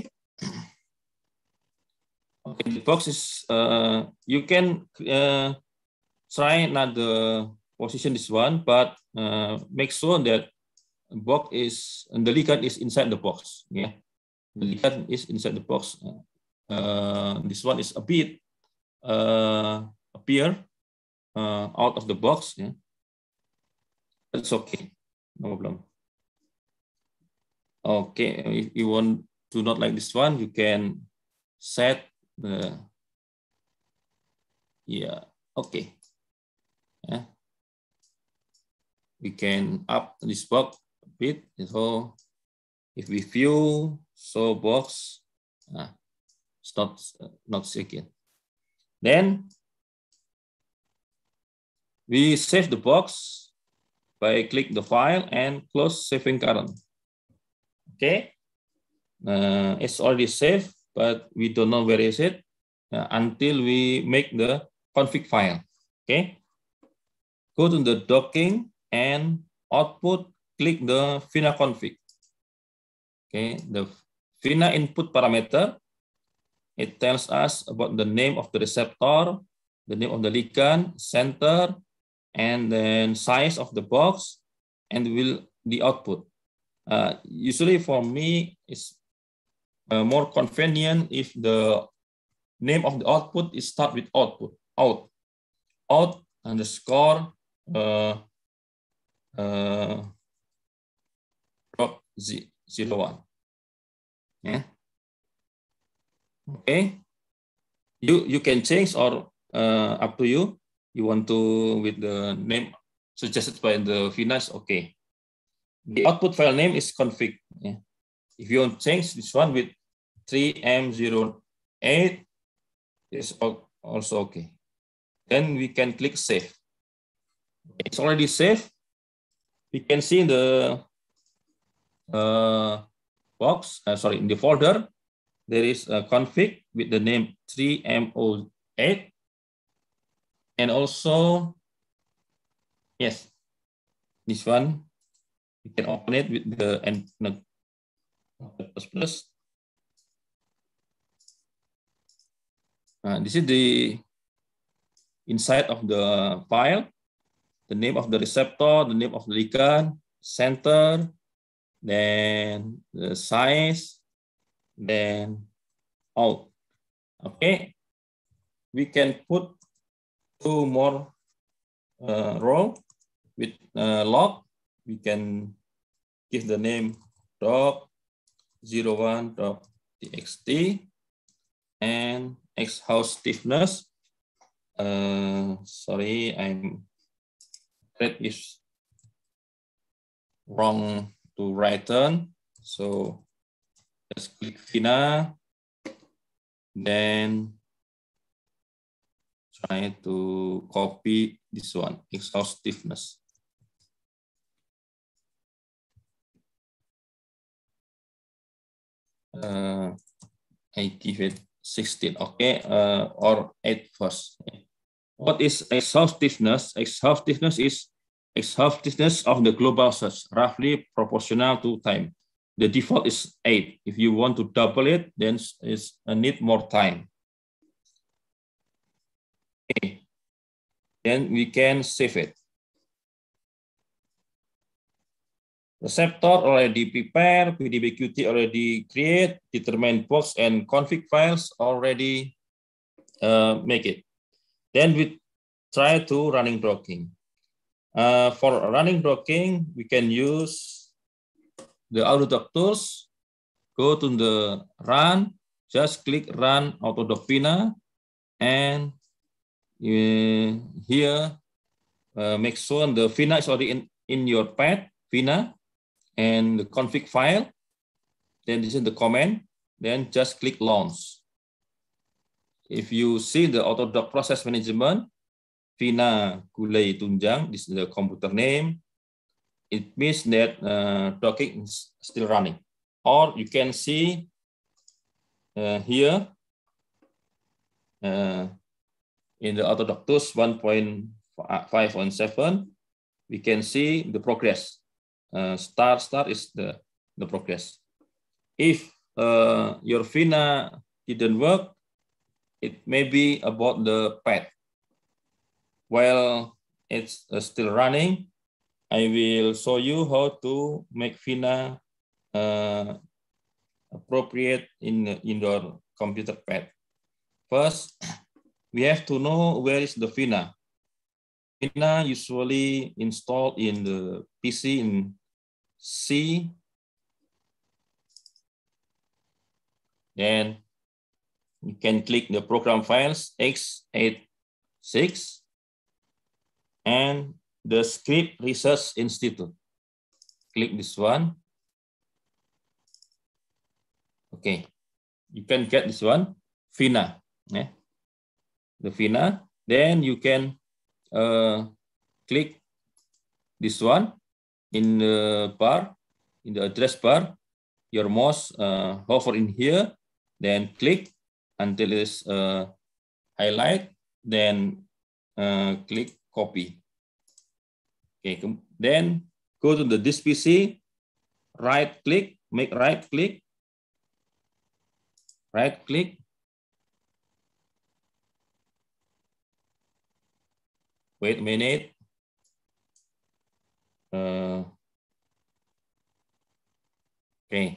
okay the box is uh, you can uh, try the position this one but uh, make sure that box is the ligand is inside the box yeah the ligand is inside the box uh, this one is a bit uh, appear uh, out of the box yeah that's okay no problem okay if you want do not like this one, you can set the yeah, okay. Yeah. We can up this box a bit. So if we view so box, uh, it's not not second. Then we save the box by click the file and close saving current. Okay uh, it's already safe, but we don't know where is it uh, until we make the config file. Okay. Go to the docking and output, click the Vina config. Okay, the Vina input parameter, it tells us about the name of the receptor, the name of the ligand, center, and then size of the box, and will the output. Uh, usually for me, it's uh, more convenient if the name of the output is start with output out out underscore uh, uh, z zero one. Yeah. Okay. You you can change or uh, up to you. You want to with the name suggested by the finance. Okay. The output file name is config. Yeah. If you want change this one with 3M08 is also okay. Then we can click save. It's already saved. We can see in the uh, box, uh, sorry, in the folder, there is a config with the name 3MO8. And also, yes, this one, you can open it with the and the plus plus Uh, this is the inside of the file, the name of the receptor, the name of the ligand, center, then the size, then out. Okay, we can put two more uh, row with uh, log. We can give the name dog txt and exhaustiveness. Uh, sorry, I'm that is wrong to write on. So let's click FINA, then try to copy this one, exhaustiveness. Uh, it. 16, okay, uh, or 8 first. What is exhaustiveness? Exhaustiveness is exhaustiveness of the global search, roughly proportional to time. The default is 8. If you want to double it, then it's a uh, need more time. Okay. Then we can save it. Receptor already di prepare, PDBQT already create, determine box and config files already uh, make it. Then we try to running blocking. Uh, for running blocking, we can use the Autodoc tools. Go to the run, just click run Autodoc Vina, and uh, here uh, make sure the Vina is already in, in your path. Vina, and the config file. Then this is the command. Then just click launch. If you see the Autodoc process management, Vina Gulei Tunjang, this is the computer name. It means that uh, docking is still running. Or you can see uh, here uh, in the Autodoc tools 1.5.7, we can see the progress uh, star star is the the progress if uh, your fina didn't work it may be about the pad. while it's uh, still running i will show you how to make fina uh, appropriate in the indoor computer pad first we have to know where is the fina fina usually installed in the pc in C, then you can click the program files x86 and the Script Research Institute. Click this one. Okay, you can get this one, FINA. Yeah. The FINA, then you can uh, click this one in the uh, bar, in the address bar, your mouse uh, hover in here, then click until it's uh, highlight, then uh, click copy. Okay, then go to the this PC, right click, make right click, right click. Wait a minute. Eh, okay,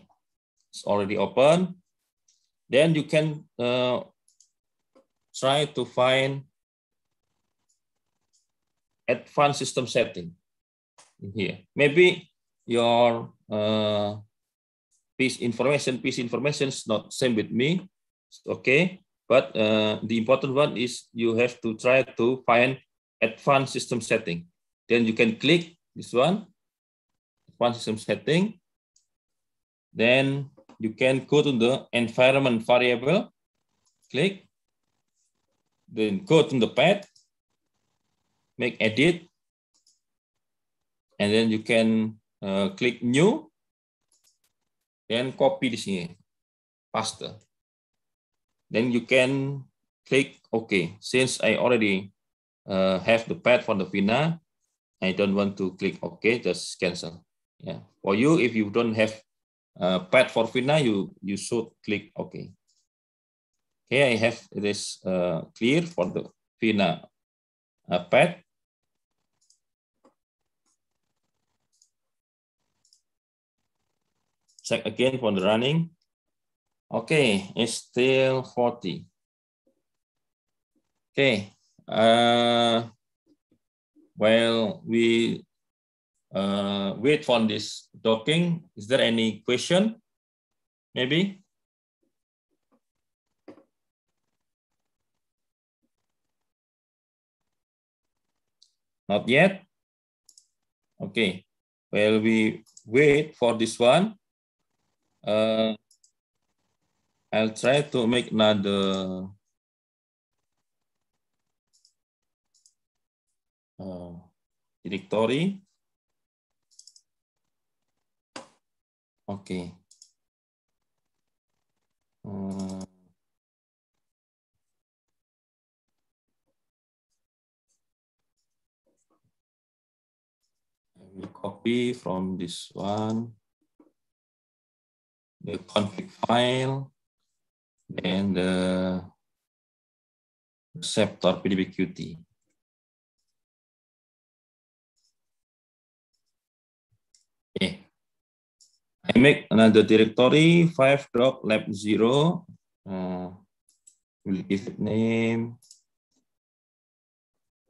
it's already open. Then you can uh, try to find advanced system setting in here. Maybe your uh, piece information, piece information is not same with me. okay, but uh, the important one is you have to try to find advanced system setting. Then you can click this one, one system setting. Then you can go to the environment variable, click, then go to the path, make edit, and then you can uh, click new, then copy this here, faster. Then you can click OK. Since I already uh, have the path for the Vina, I don't want to click OK, just cancel. Yeah. For you, if you don't have a pet for Fina, you, you should click OK. Here I have this uh, clear for the Fina uh, Check again for the running. Okay, it's still 40. Okay, uh, while we uh, wait for this docking, is there any question? Maybe? Not yet? Okay. Well, we wait for this one. Uh, I'll try to make another Eh, directory. Oke. Okay. Eh, will copy from this one the config file and the receptor pdbqt. make another directory, five dot lab zero. Uh, we'll give it name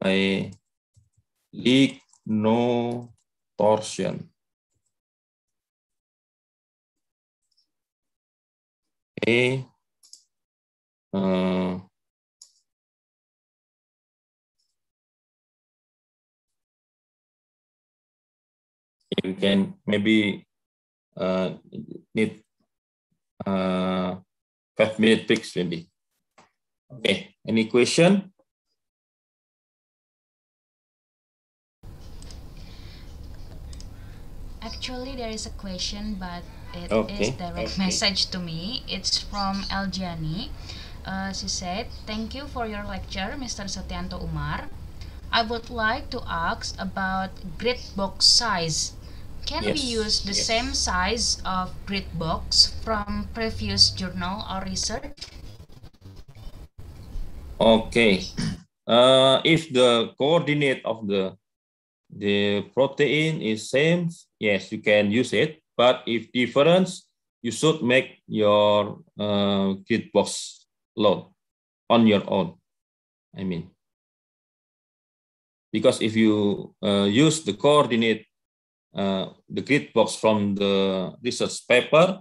I leak no torsion. Okay. Uh, you can maybe need uh, five minute breaks maybe. Okay, any question? Actually, there is a question, but it okay. is direct okay. message to me. It's from Eljani. Uh, she said, Thank you for your lecture, Mr. Satyanto Umar. I would like to ask about grid box size. Can yes. we use the yes. same size of grid box from previous journal or research? Okay. Uh, if the coordinate of the the protein is same, yes, you can use it. But if difference, you should make your uh, grid box load on your own. I mean, because if you uh, use the coordinate uh, the grid box from the research paper,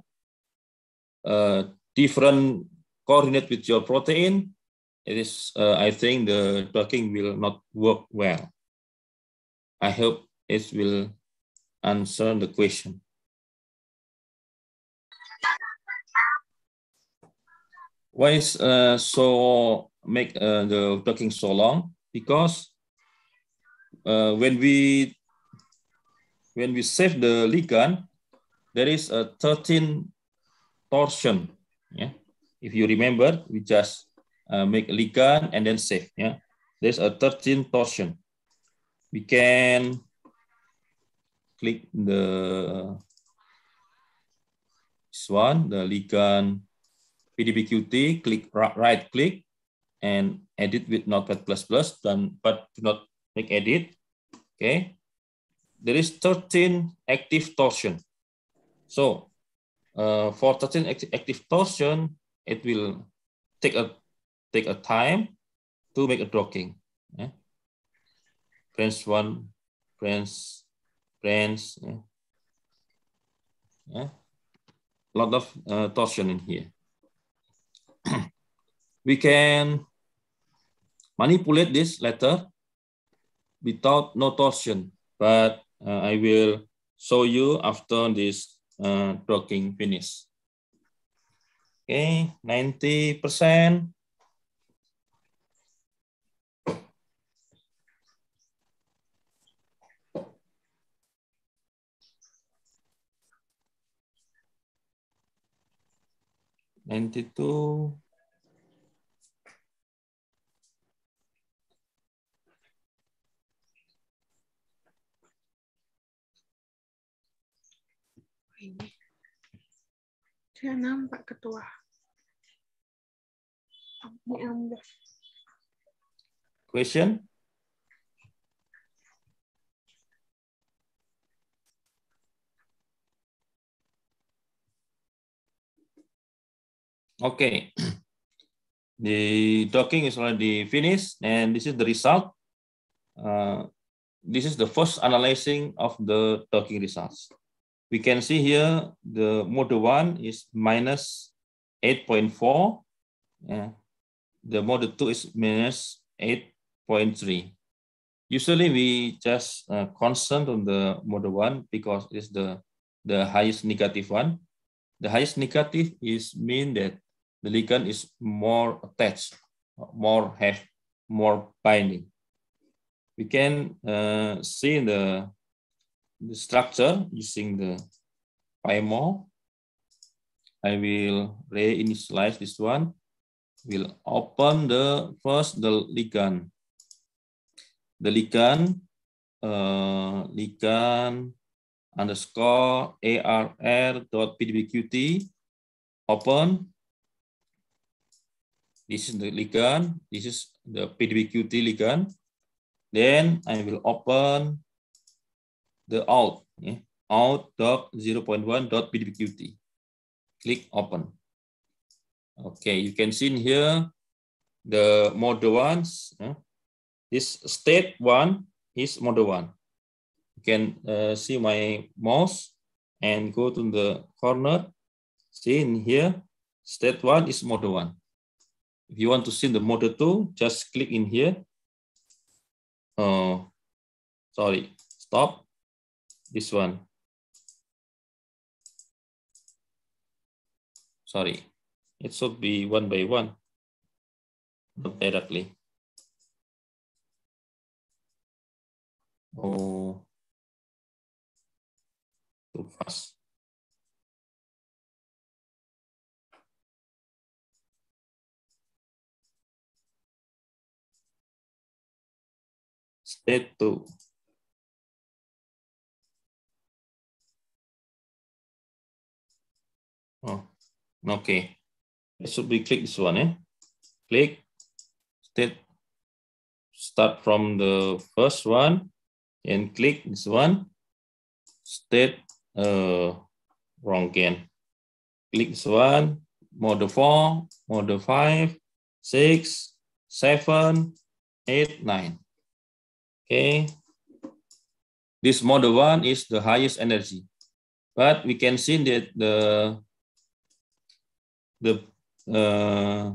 uh, different coordinate with your protein, it is, uh, I think the docking will not work well. I hope it will answer the question. Why is uh, so make uh, the docking so long? Because uh, when we when we save the ligand, there is a 13 torsion. Yeah. If you remember, we just uh, make a ligand and then save. Yeah. There's a 13 torsion. We can click the this one, the ligand PDBQT, click right click and edit with Notepad++, done, but do not make edit. Okay. there is 13 active torsion. So uh, for 13 active, active torsion, it will take a take a time to make a docking. Yeah. Branch one, branch, branch. Yeah. yeah. Lot of uh, torsion in here. we can manipulate this letter without no torsion, but uh, I will show you after this talking uh, finish. Okay, 90%. Ninety-two. ini. Saya nampak ketua. ini Question? Okay. The talking is already finished and this is the result. Uh, this is the first analyzing of the talking results. we can see here the motor 1 is minus 8.4. Yeah. Uh, the motor 2 is minus 8.3. Usually we just uh, constant on the motor 1 because it's the, the highest negative one. The highest negative is mean that the ligand is more attached, more have more binding. We can uh, see in the the structure using the PyMO. I will reinitialize this one. Will open the first the ligand. The ligand, uh, ligand underscore arr dot pdbqt open. This is the ligand. This is the pdbqt ligand. Then I will open the out ya out dot 0.1.pdbqt click open okay you can see in here the model ones Ya. this state one is model one you can uh, see my mouse and go to the corner see in here state one is model one if you want to see the model two just click in here oh sorry stop this one. Sorry, it should be one by one, not directly. Oh, too fast. Step two. Okay. It should be click this one, eh? Click state start from the first one and click this one state uh wrong again. Click this one, model four, model five, six, seven, eight, nine. Okay. This model one is the highest energy. But we can see that the the uh,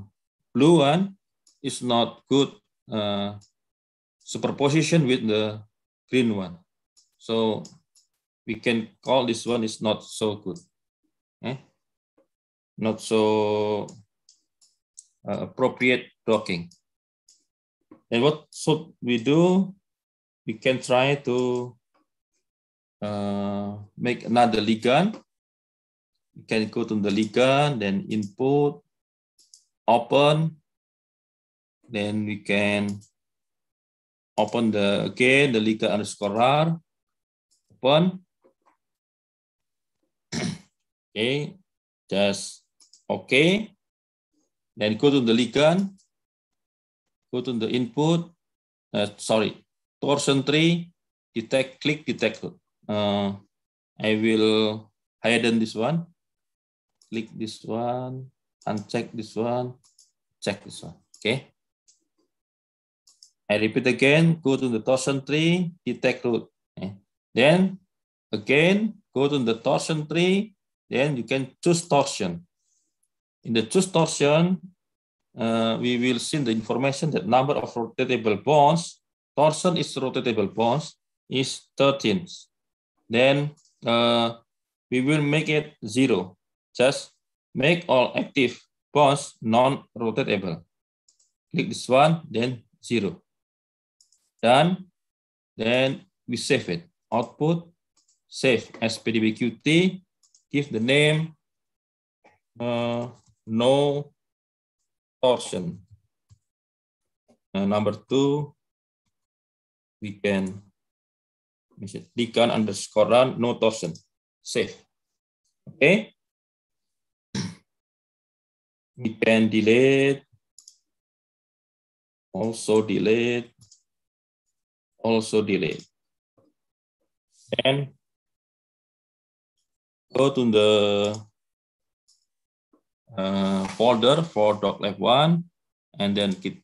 blue one is not good uh, superposition with the green one. So we can call this one is not so good. Eh? Not so uh, appropriate docking. And what should we do? We can try to uh, make another ligand You can go to the Liga, then input, open, then we can open the again the Liga underscore R, open. okay, just okay. Then go to the Liga, go to the input, uh, sorry, torsion tree, detect, click detect. Uh, I will hidden this one. click this one, uncheck this one, check this one, okay? I repeat again, go to the torsion tree, detect root. Okay? Eh? Then again, go to the torsion tree, then you can choose torsion. In the choose torsion, uh, we will see the information that number of rotatable bonds, torsion is rotatable bonds, is 13. Then uh, we will make it zero. Just make all active bonds non-rotatable. Click this one, then zero. Done. Then we save it. Output, save as PDBQT, give the name uh, no torsion. Uh, nah, number two, we can misalkan underscore run no torsion. Save. Okay. We can delete, also delete, also delete. And go to the uh, folder for doclab one, and then keep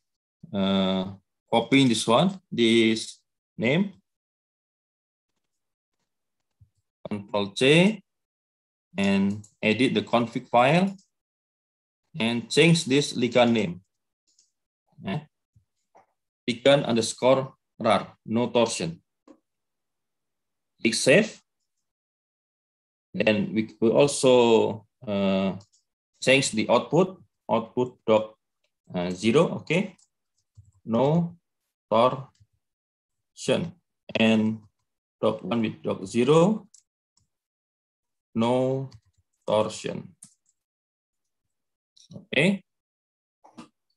uh, copying this one, this name. Control C and edit the config file and change this ligand name. Eh? Ligand underscore rar, no torsion. Click save. Then we will also uh, change the output, output dot uh, zero, okay? No torsion. And dot one with dot zero, no torsion. Okay.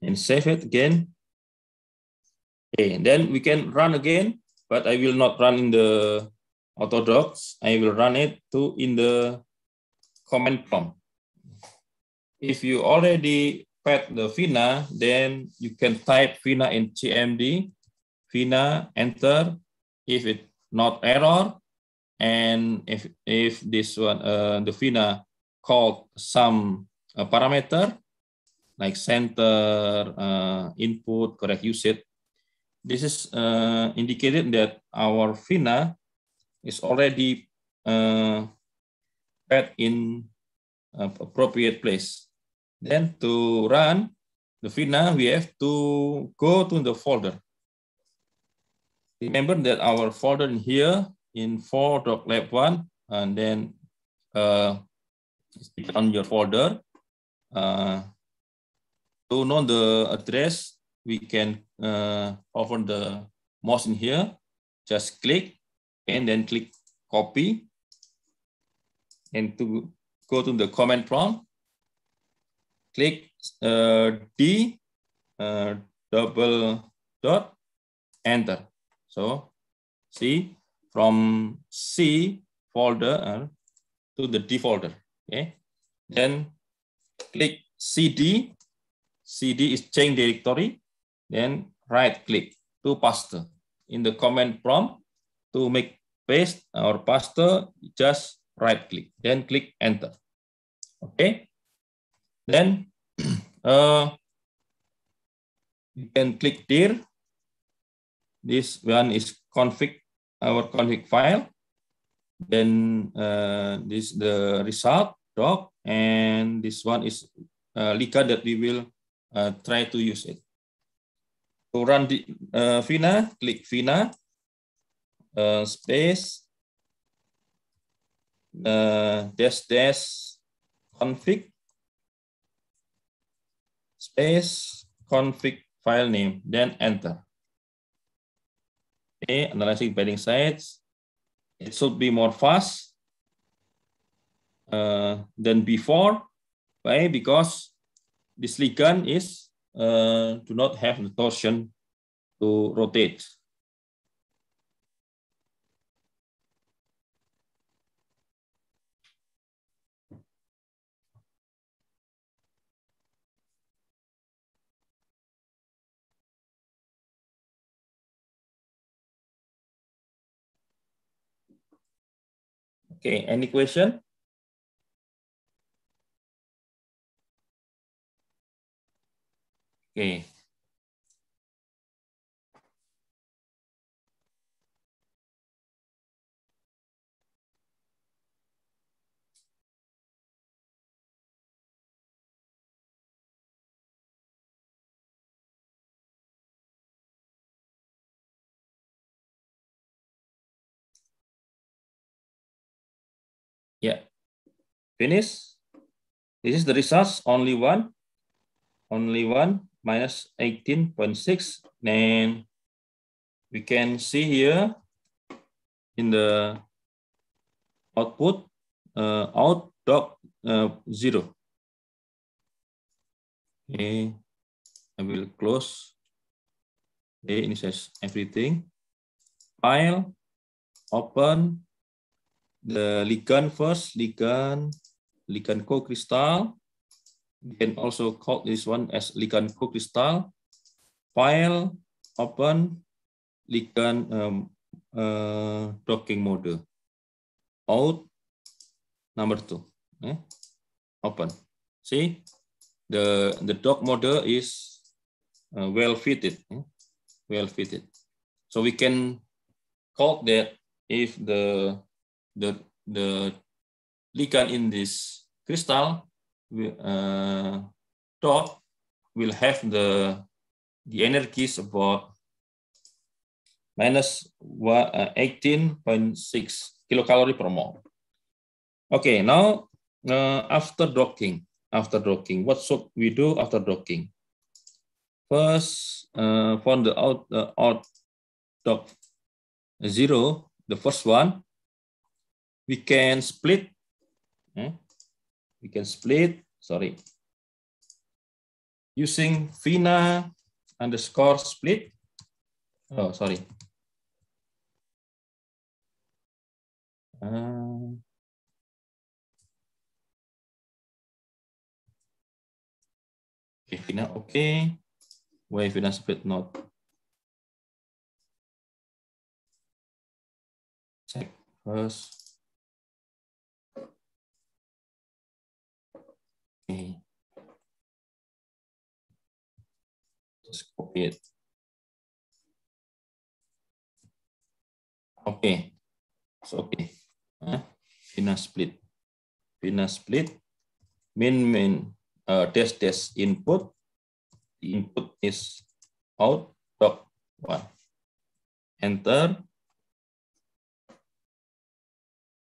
And save it again. Okay, then we can run again, but I will not run in the Autodocs. I will run it to in the command prompt. If you already fed the Vina, then you can type Vina in CMD, Vina, enter. If it not error, and if if this one uh, the Vina called some uh, parameter, like center, uh, input, correct usage. This is uh, indicated that our FINA is already uh, in appropriate place. Then to run the FINA, we have to go to the folder. Remember that our folder in here in 4.lab1 and then uh, on your folder. Uh, to know the address, we can uh, open the mouse in here. Just click and then click copy. And to go to the command prompt, click uh, D uh, double dot enter. So see from C folder uh, to the D folder. Okay. Then click CD CD is change directory, then right click to paste. In the command prompt, to make paste or paste, just right click, then click enter. Okay. Then uh, you can click there. This one is config, our config file. Then uh, this the result doc, and this one is uh, Lika that we will Uh, try to use it. To run the, uh, Vina, click Vina, uh, space, uh, dash dash config, space, config file name, then enter. Okay, analyzing padding sites. It should be more fast uh, than before. Why? Because this ligand is uh, do not have the torsion to rotate. Okay, any question? Oke. Ya. Finish. This is the resource only one. Only one minus 18.6 and we can see here in the output uh, out dot uh, zero. Okay, I will close. Okay, ini says everything. File, open the ligand first, ligand, ligand co-crystal. You can also call this one as ligand co-crystal, file, open, ligand um, uh, docking model. Out, number two, eh? open. See, the, the dock model is uh, well fitted, eh? well fitted. So we can call that if the the the ligand in this crystal uh, talk will have the the energies about minus 18.6 uh, kilocalorie per mole. Okay, now uh, after docking, after docking, what should we do after docking? First, uh, from the out, uh, out dock zero, the first one, we can split. Hmm, we can split, sorry, using Vina underscore split. Oh, hmm. sorry. Uh, okay, Vina, okay. Why Vina split not? Check first. Oke. copy it. Oke. Okay. So, Okay. Vina split. Vina split min min uh, test test input input is out Top one. Enter.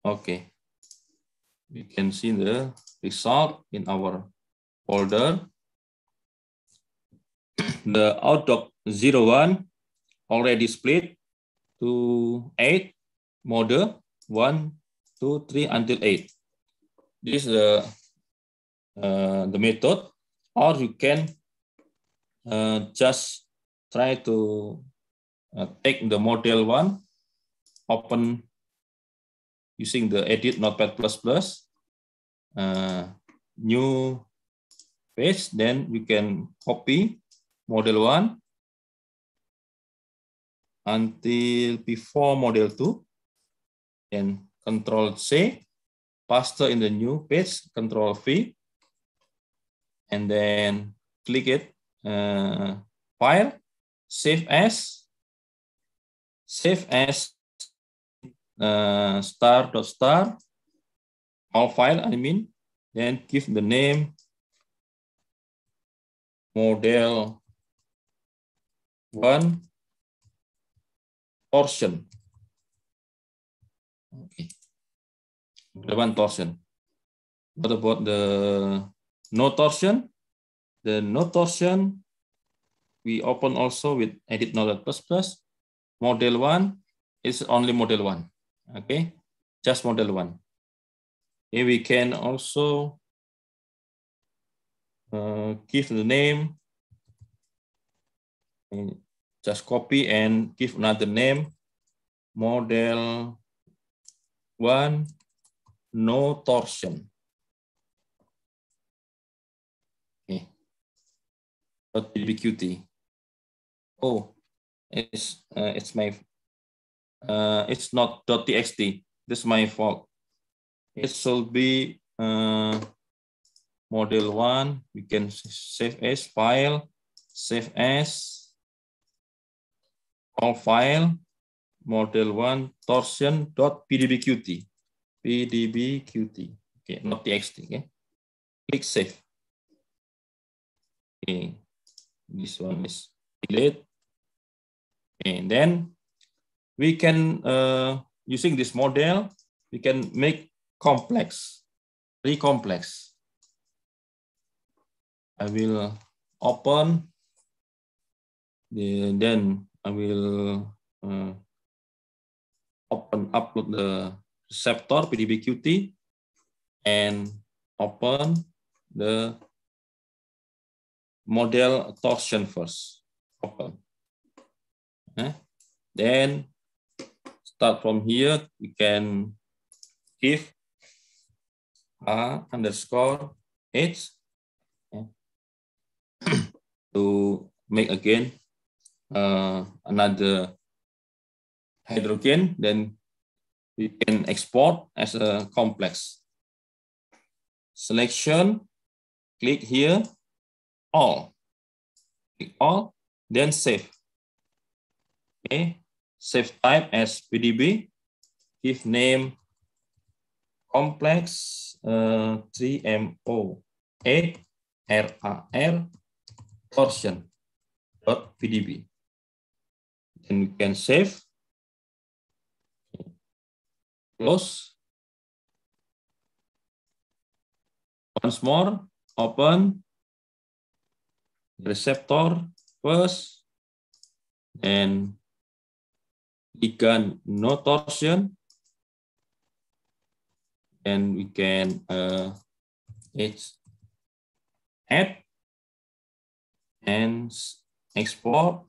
Oke. Okay. We can see the result in our folder. The outdoc 01 already split to 8 model 1, 2, 3 until 8. This is the, uh, the method. Or you can uh, just try to uh, take the model 1, open using the edit notepad plus plus uh, new page, then you can copy model one until before model two, and control C, paste in the new page, control V, and then click it, uh, file, save as, save as uh, star dot star all file, I mean, then give the name model one torsion. Okay. The one torsion. What about the no torsion? The no torsion, we open also with edit node plus plus. Model one is only model one. Okay, just model one. Here we can also uh, give the name and just copy and give another name, model one, no torsion. Okay. Dot Oh, it's uh, it's my uh, it's not dot txt. This is my fault. It should be uh, model one. We can save as file, save as all file, model one torsion.pdbqt, pdbqt. Okay, not txt. Okay, click save. Okay, this one is delete, and then we can uh, using this model we can make complex, complex. I will open, the, then I will uh, open, upload the receptor PDBQT and open the model torsion first. Open. Okay. Then start from here, you can give a underscore h to make again uh, another hydrogen, then we can export as a complex. Selection, click here, all. Click all, then save. Okay, save type as PDB, give name complex Eh, CMO e R torsion dot PDB. Then we can save, close, once more, open, receptor first, and can no torsion, and we can uh, it's add and export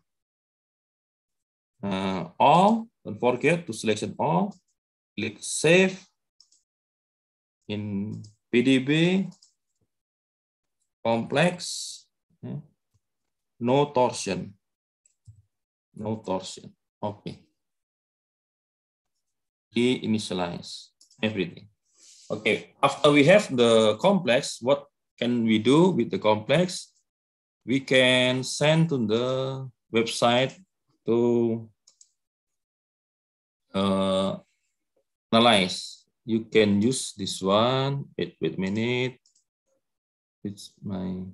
uh, all. Don't forget to selection all. Click save in PDB complex. No torsion. No torsion. Okay. initialize everything. Okay, after we have the complex, what can we do with the complex? We can send to the website to uh, analyze. You can use this one. Wait, wait a minute. It's my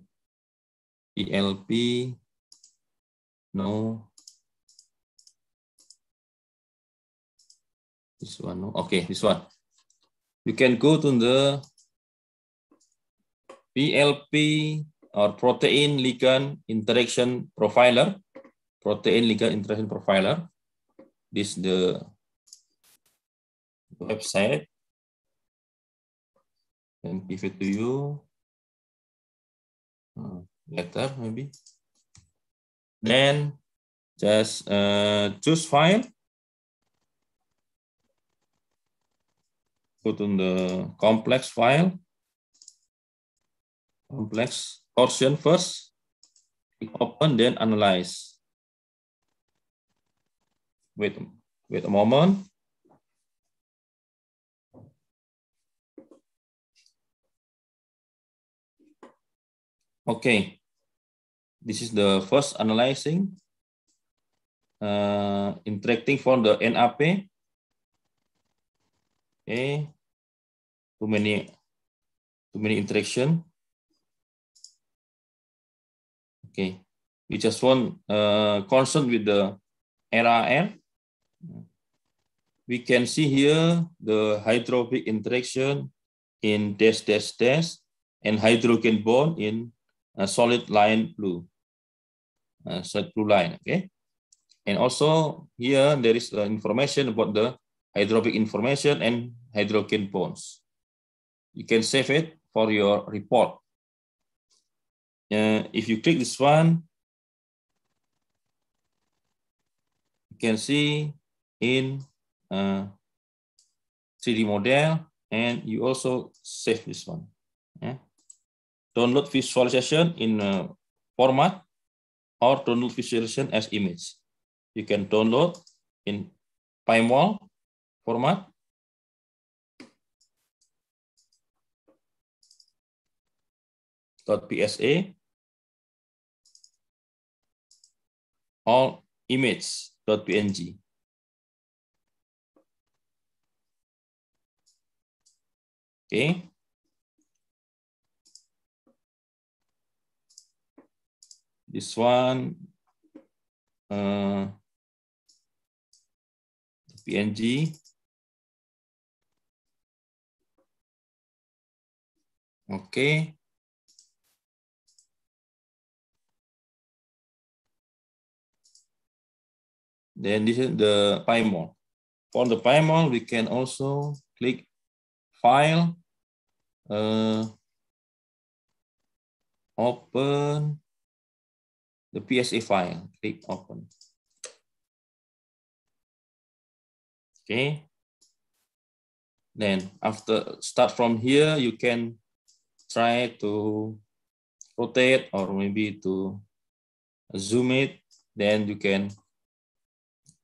ELP. No. This one, no. Okay, this one you can go to the PLP or protein ligand interaction profiler. Protein ligand interaction profiler. This is the website. And give it to you hmm, later maybe. Then just uh, choose file put on the complex file, complex portion first, open, then analyze. Wait, wait a moment. Okay, this is the first analyzing, uh, interacting for the NAP. Okay. Too many, too many interaction. Okay. We just want uh, concerned with the RAR. We can see here the hydrophobic interaction in dash dash dash and hydrogen bond in a solid line blue, a uh, solid blue line. Okay, and also here there is information about the hydrophobic information and hydrogen bonds. You can save it for your report. Uh, if you click this one, you can see in uh, 3D model, and you also save this one. Yeah. Download visualization in uh, format or download visualization as image. You can download in PyMOL format psa all image.png Oke. Okay. This one uh, PNG. Oke. Okay. Then this is the PyMall. For the PyMall, we can also click File, uh, Open the PSA file. Click Open. Okay. Then after start from here, you can try to rotate or maybe to zoom it. Then you can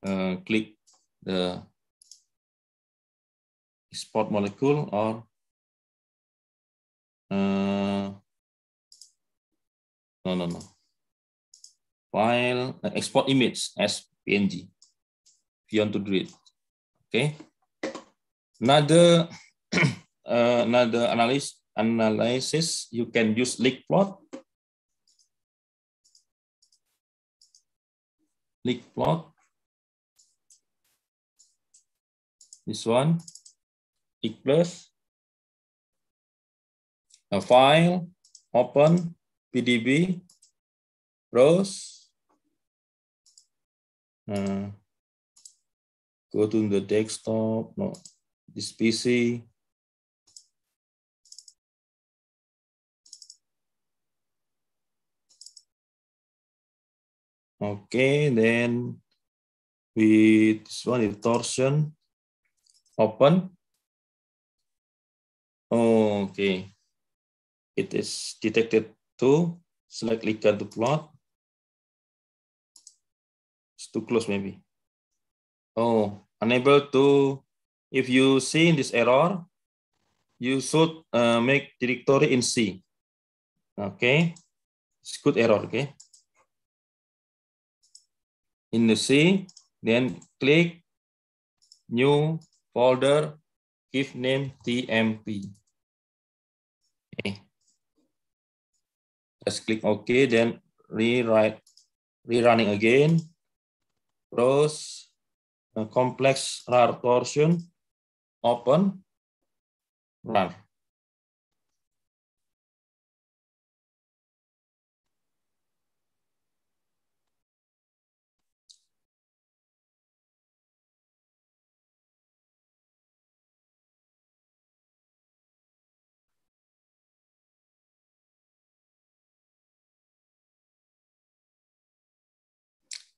uh, eh, click the export molecule or uh, no no no file uh, export image as png if you want to do it okay another uh, another analysis analysis you can use leak plot leak plot This one plus, a file open PDB browse. Uh, hmm. go to the desktop. No, this PC. Okay, then with this one is torsion open. Oh, okay. It is detected to select ligand to plot. It's too close maybe. Oh, unable to, if you see this error, you should uh, make directory in C. Okay, it's good error, okay. In the C, then click new folder, give name TMP. Okay. Just click OK, then rewrite, rerunning again. Close, eh, complex RAR torsion, open, run.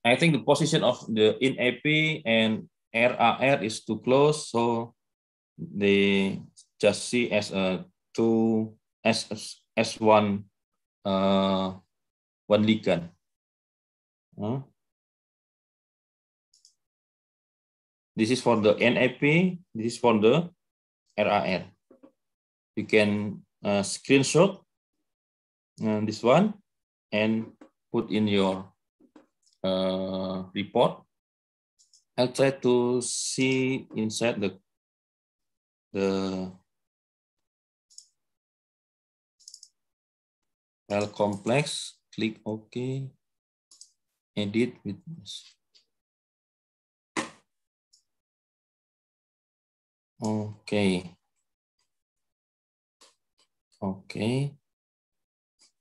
I think the position of the in AP and RAR is too close, so they just see as a two as as one uh, one ligand. Huh? Hmm? This is for the NAP. This is for the RAR. You can uh, screenshot uh, this one and put in your Eh, report, I'll try to see inside the the file complex. Click OK. Edit with Okay. Okay.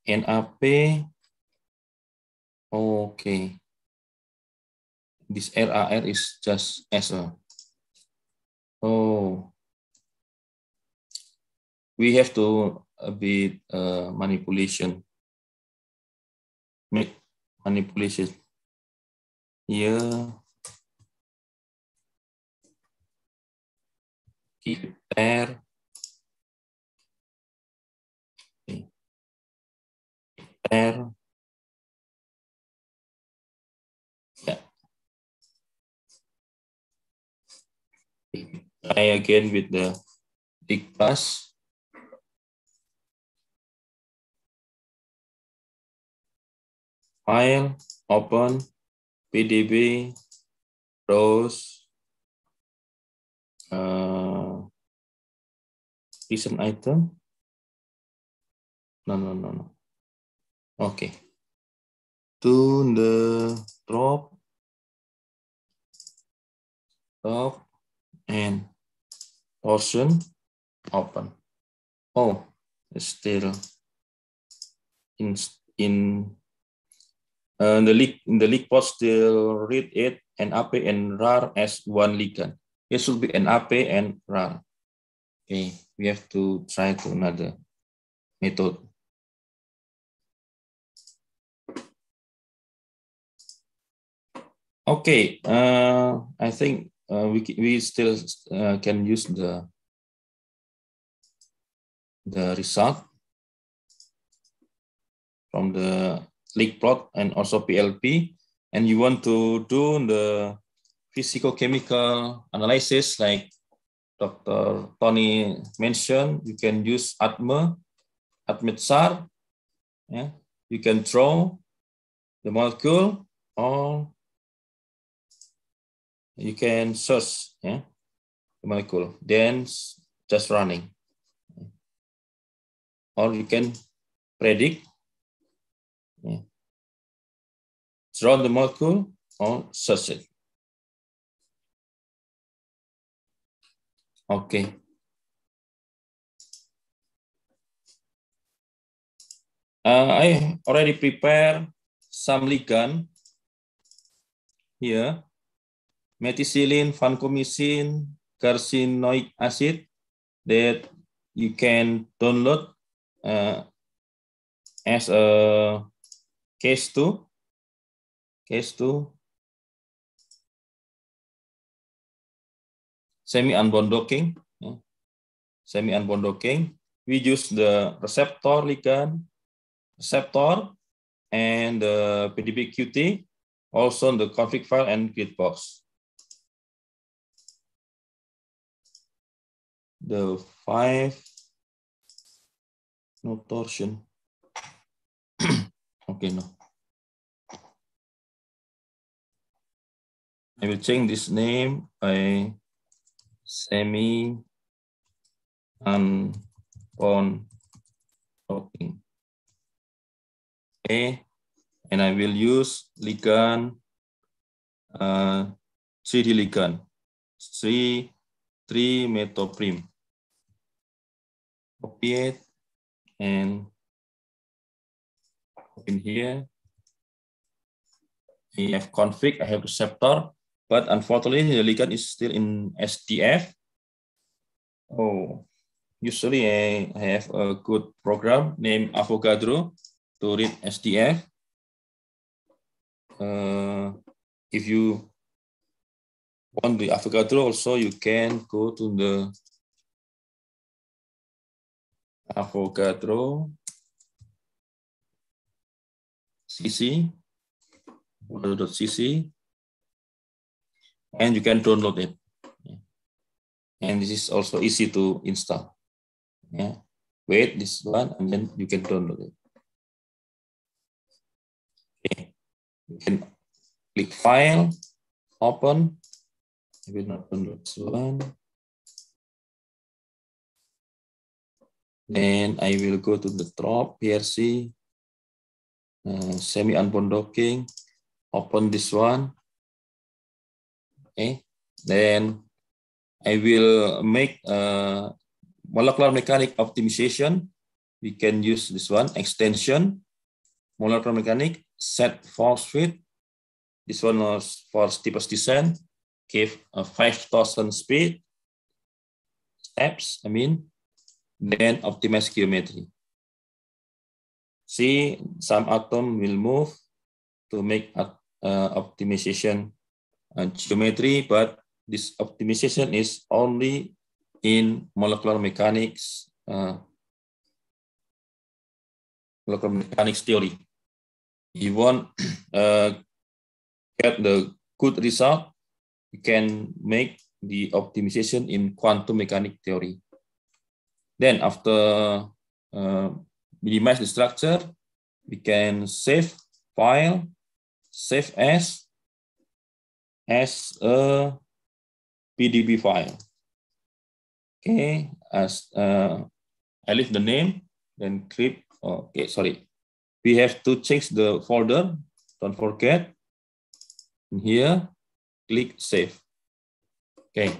NAP. Okay. this RAR is just as a oh we have to a uh, bit uh, manipulation make manipulation here keep there there I again with the big pass File, open, PDB, rows, uh, recent item. No, no, no, no. Okay. To the drop, drop, and portion open. Oh, it's still in in uh, the leak in the leak post still read it and AP and RAR as one ligand. It should be an AP and RAR. Okay, we have to try to another method. Okay, uh, I think uh, we we still uh, can use the the result from the leak plot and also PLP, and you want to do the physical chemical analysis like Dr. Tony mentioned, you can use ATME, ATMETSAR. Yeah? You can draw the molecule or you can search yeah, ya. the molecule, then just running. Or you can predict, yeah, draw the molecule or search it. Okay. Uh, I already prepare some ligand here methicillin, vancomycin, carcinoic acid that you can download uh, as a case two, case two, semi unbound docking ya. semi unbound docking we use the receptor ligand receptor and the PDBQT also the config file and grid box the five no torsion okay no I will change this name by semi and on talking okay and I will use ligand uh, 3 ligand 3 3 metoprim copy it and in here we have config, I have receptor, but unfortunately the ligand is still in SDF. Oh, usually I have a good program named Avogadro to read SDF. Uh, if you want the Avogadro also, you can go to the Avogadro, CC, .cc and you can download it. And this is also easy to install. Yeah. Wait this one, and then you can download it. Okay. You can click File, Open. I will not download this one. Then I will go to the drop PRC, uh, semi unbound open this one. Okay, then I will make uh, molecular mechanic optimization. We can use this one extension, molecular mechanic, set force speed. This one was for steepest descent, give a 5,000 speed steps, I mean, Then optimize geometry. See, some atom will move to make uh, optimization and geometry, but this optimization is only in molecular mechanics, uh, molecular mechanics theory. You want uh, get the good result, you can make the optimization in quantum mechanic theory. Then after uh, minimize the structure, we can save file, save as, as a PDB file. Okay, as uh, I leave the name, then clip, oh, okay, sorry. We have to change the folder, don't forget. here, click save. Okay,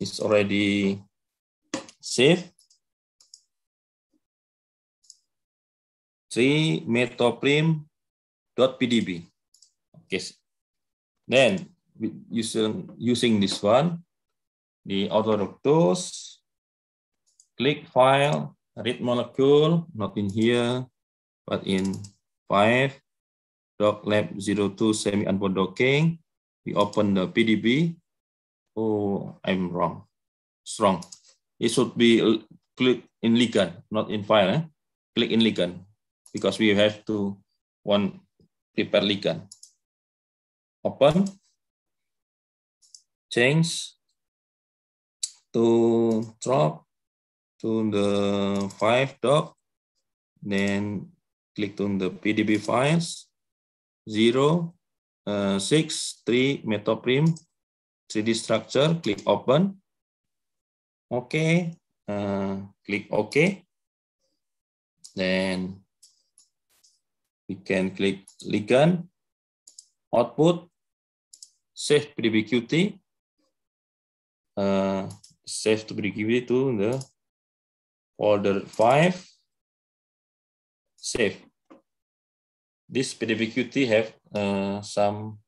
it's already saved. 3metoprim.pdb. Okay. Then using using this one, the autorectus, click file, read molecule, not in here, but in five, doc lab 02 semi unport docking. We open the PDB. Oh, I'm wrong. Strong. It should be click in ligand, not in file. Eh? Click in ligand because we have to one prepare ligand. Open, change to drop to the five doc, then click on the PDB files, zero, uh, six, three, metoprim 3D structure, click open. Okay, uh, click OK. Then We can click ligand, output, save QT uh, save to PDBQT to the folder five, save. This QT have uh, some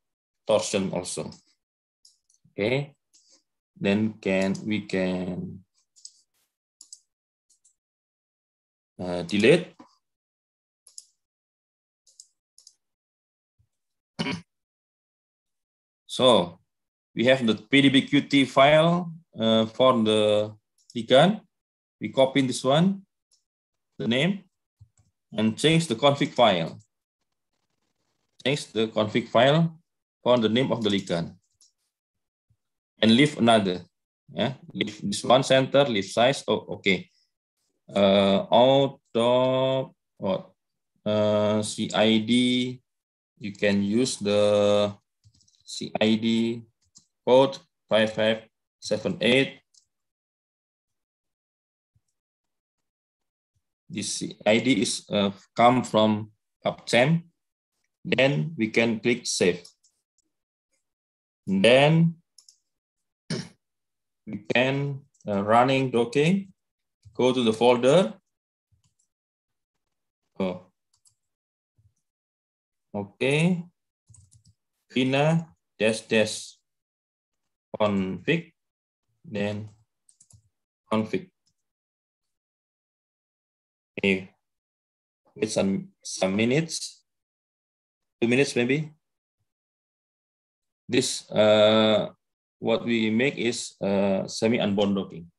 torsion also. Okay, then can we can uh, delete So we have the PDBQT file uh, for the ikan We copy this one, the name, and change the config file. Change the config file for the name of the ligand. And leave another. Yeah, leave this one center, leave size. Oh, okay. Uh, auto what? Uh, CID, you can use the CID code 5578. This ID is uh, come from PubChem. Then we can click save. then we can uh, running docking, go to the folder. Oh. Okay. Inner dash dash config then config. Okay. Wait some some minutes, two minutes maybe. This uh, what we make is uh, semi unbound docking.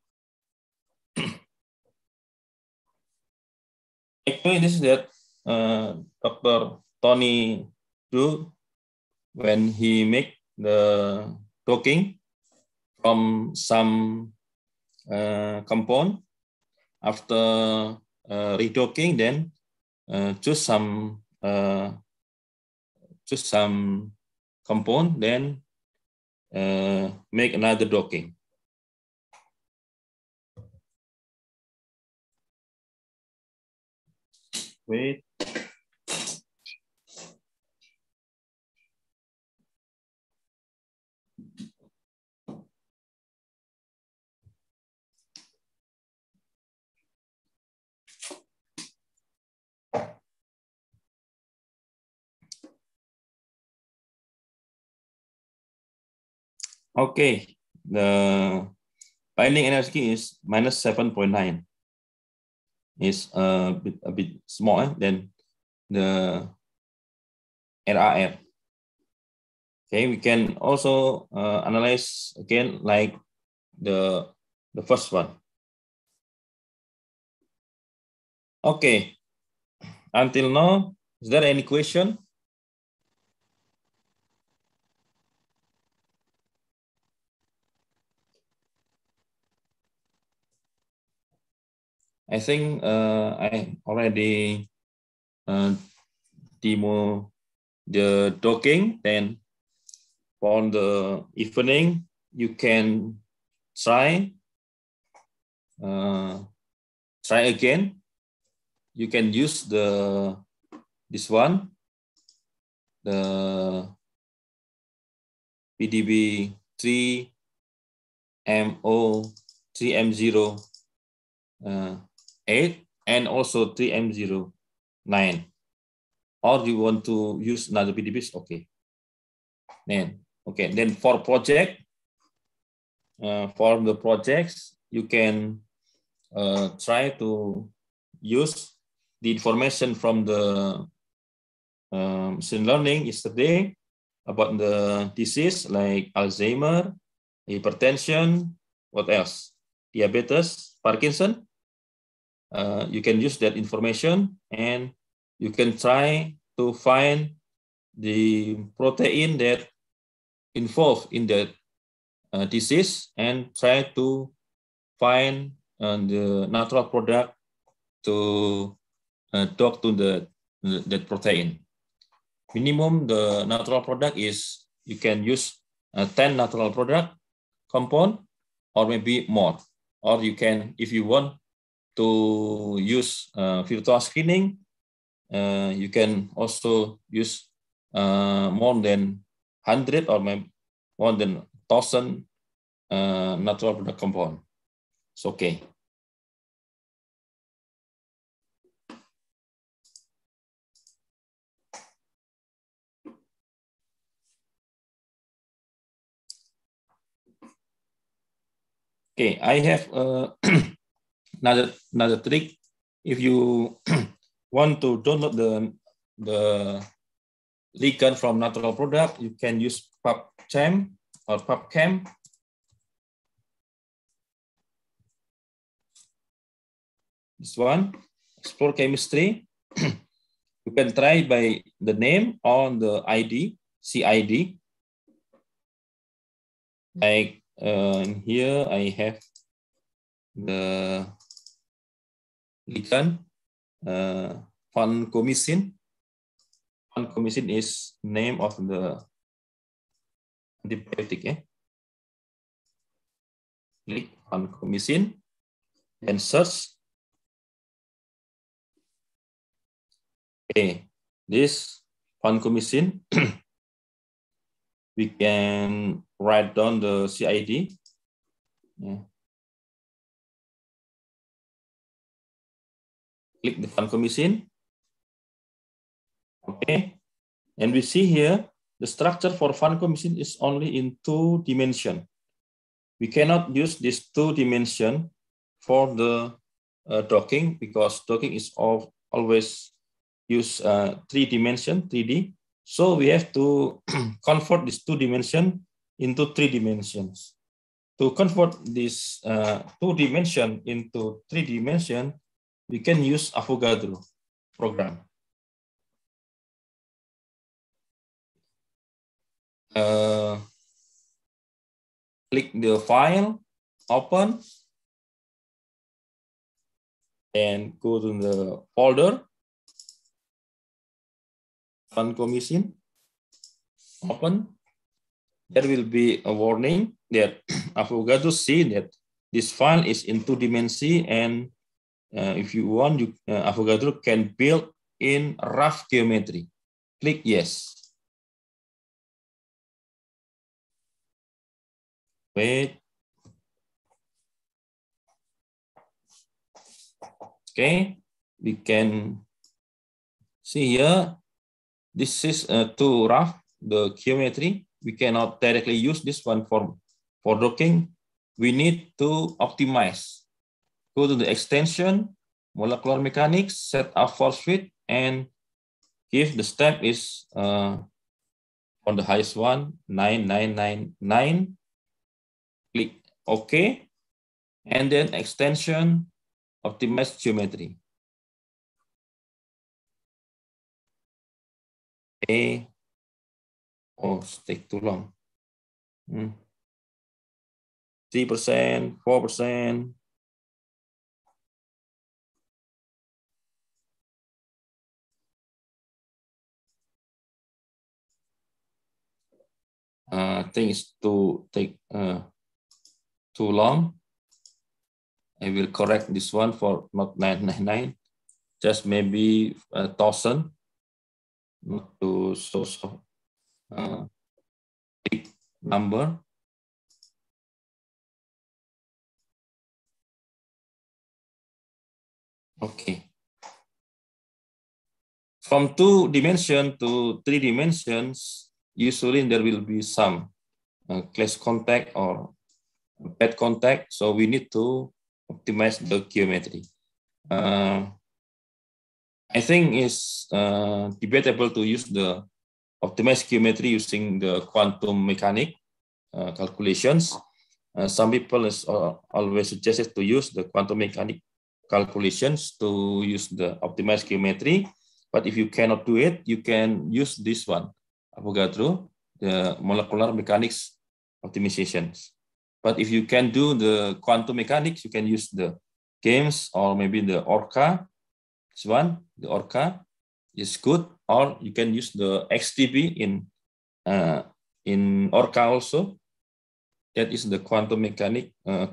Actually, this is that uh, Dr. Tony do when he make the talking from some uh, compound after uh, redoking then uh, choose some uh, choose some compound then uh, make another docking wait Okay, the binding energy is minus 7.9. It's a bit, a bit smaller eh? than the RRF. Okay, we can also uh, analyze again like the, the first one. Okay, until now, is there any question? I think uh, I already uh, demo the docking. Then on the evening, you can try uh, try again. You can use the this one, the PDB three MO three M zero. Uh, 8 and also 3 m 9. Or you want to use another PDBs? Okay. Then, okay. Then for project, uh, for the projects, you can uh, try to use the information from the um, machine learning yesterday about the disease like Alzheimer, hypertension, what else? Diabetes, Parkinson, uh, you can use that information and you can try to find the protein that involved in that uh, disease and try to find uh, the natural product to uh, to the, the that protein. Minimum the natural product is you can use uh, 10 natural product compound or maybe more. Or you can, if you want, to use uh, virtual screening. Uh, you can also use uh, more than 100 or maybe more than 1,000 uh, natural product compound. It's okay. Okay, I have uh, another, another trick, if you want to download the, the ligand from natural product, you can use PubChem or PubChem. This one, explore chemistry. you can try by the name or the ID, CID. Like uh, here, I have the return uh, eh, fund commission. is name of the antibiotic. Eh? Click on commission and search. Okay, this fund commission, we can write down the CID. Yeah. Click the Funko machine. Okay. And we see here, the structure for Funko machine is only in two dimension. We cannot use this two dimension for the uh, docking because docking is all, always use uh, three dimension, 3D. So we have to convert this two dimension into three dimensions. To convert this uh, two dimension into three dimension, we can use Avogadro program. Uh, click the file, open, and go to the folder, fund commission, open. There will be a warning that Avogadro see that this file is in two dimension and uh, if you want, you, uh, Avogadro can build in rough geometry. Click yes. Wait. Okay, we can see here, this is uh, too rough, the geometry. We cannot directly use this one for, for docking. We need to optimize go to the extension, molecular mechanics, set up force field, and if the step is uh, on the highest one, 9999, click OK, and then extension, optimize geometry. A, oh, take too long. 3%, hmm. 4%, uh, things to take uh, too long. I will correct this one for not 999, just maybe a uh, thousand, not to so so uh, big number. Okay. From two dimension to three dimensions, usually there will be some uh, contact or bad contact. So we need to optimize the geometry. Uh, I think it's uh, debatable to use the optimized geometry using the quantum mechanic uh, calculations. Uh, some people is uh, always suggested to use the quantum mechanic calculations to use the optimized geometry. But if you cannot do it, you can use this one. Avogadro, the molecular mechanics optimizations. But if you can do the quantum mechanics, you can use the games or maybe the Orca. This one, the Orca is good, or you can use the XTB in uh, in Orca also. That is the quantum mechanic uh,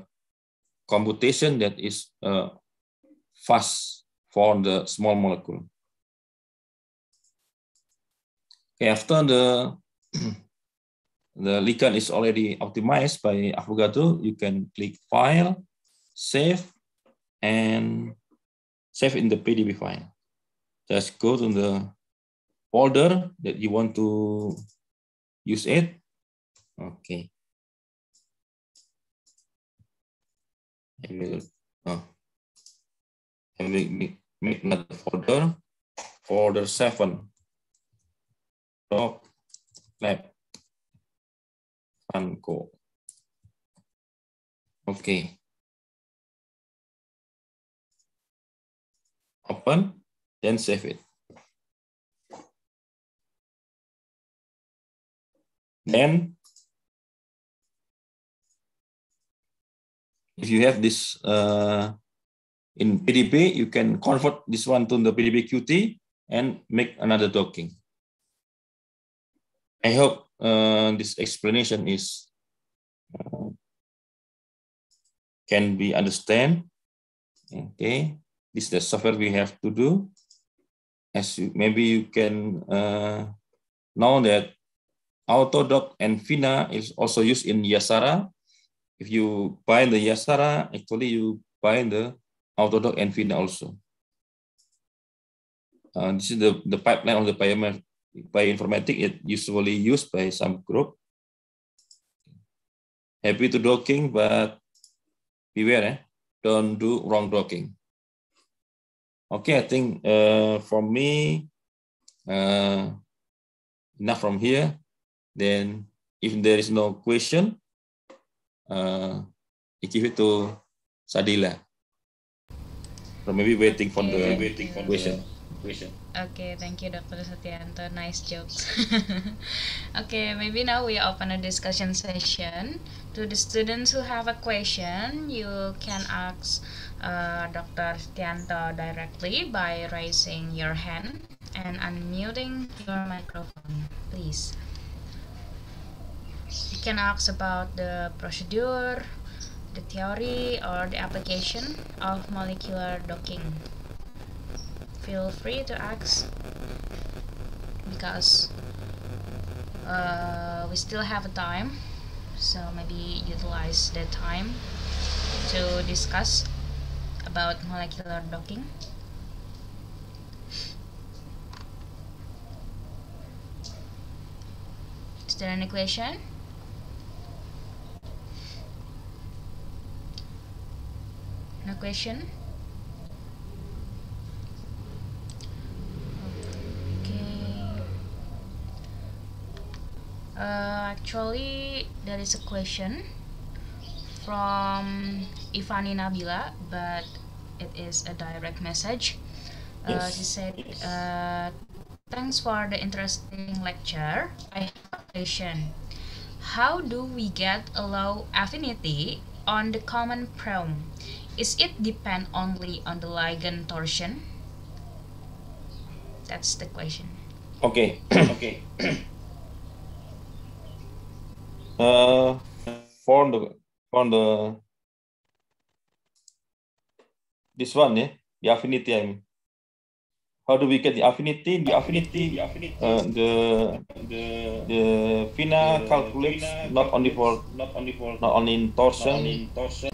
computation that is uh, fast for the small molecule. Okay, after the the liquid is already optimized by Avogadro, you can click File, Save, and save in the PDB file. Just go to the folder that you want to use it. Okay. I will, oh, I will make, make another folder, folder 7 top left and go. ok open then save it then if you have this uh, in PDB, you can convert this one to the PDB Qt and make another docking. I hope uh, this explanation is uh, can be understand. Okay, this is the software we have to do. As you, maybe you can uh, know that Autodoc and Vina is also used in Yasara. If you buy the Yasara, actually you buy the Autodoc and Vina also. Uh, this is the, the pipeline of the biomet By informatics it usually used by some group. Happy to docking, but beware, eh? don't do wrong docking. Okay, I think uh, for me, uh, enough from here. Then if there is no question, uh, I give it to Sadila. Or maybe waiting for the waiting for question. The... question. Okay, thank you, Dr. Satyanto. Nice jokes. okay, maybe now we open a discussion session. To the students who have a question, you can ask uh, Dr. Satyanto directly by raising your hand and unmuting your microphone, please. You can ask about the procedure, the theory, or the application of molecular docking feel free to ask because uh, we still have a time so maybe utilize that time to discuss about molecular docking is there any question no question uh, actually there is a question from Ivani Nabila but it is a direct message uh, yes. she said uh, thanks for the interesting lecture I have a question how do we get a low affinity on the common problem? Is it depend only on the ligand torsion? That's the question. Okay. okay. Uh, the, for the, this one, yeah, the affinity. I mean, how do we get the affinity? The affinity, the affinity, uh, the the the Fina the calculates Fina not only for not only for not only in torsion. only in torsion.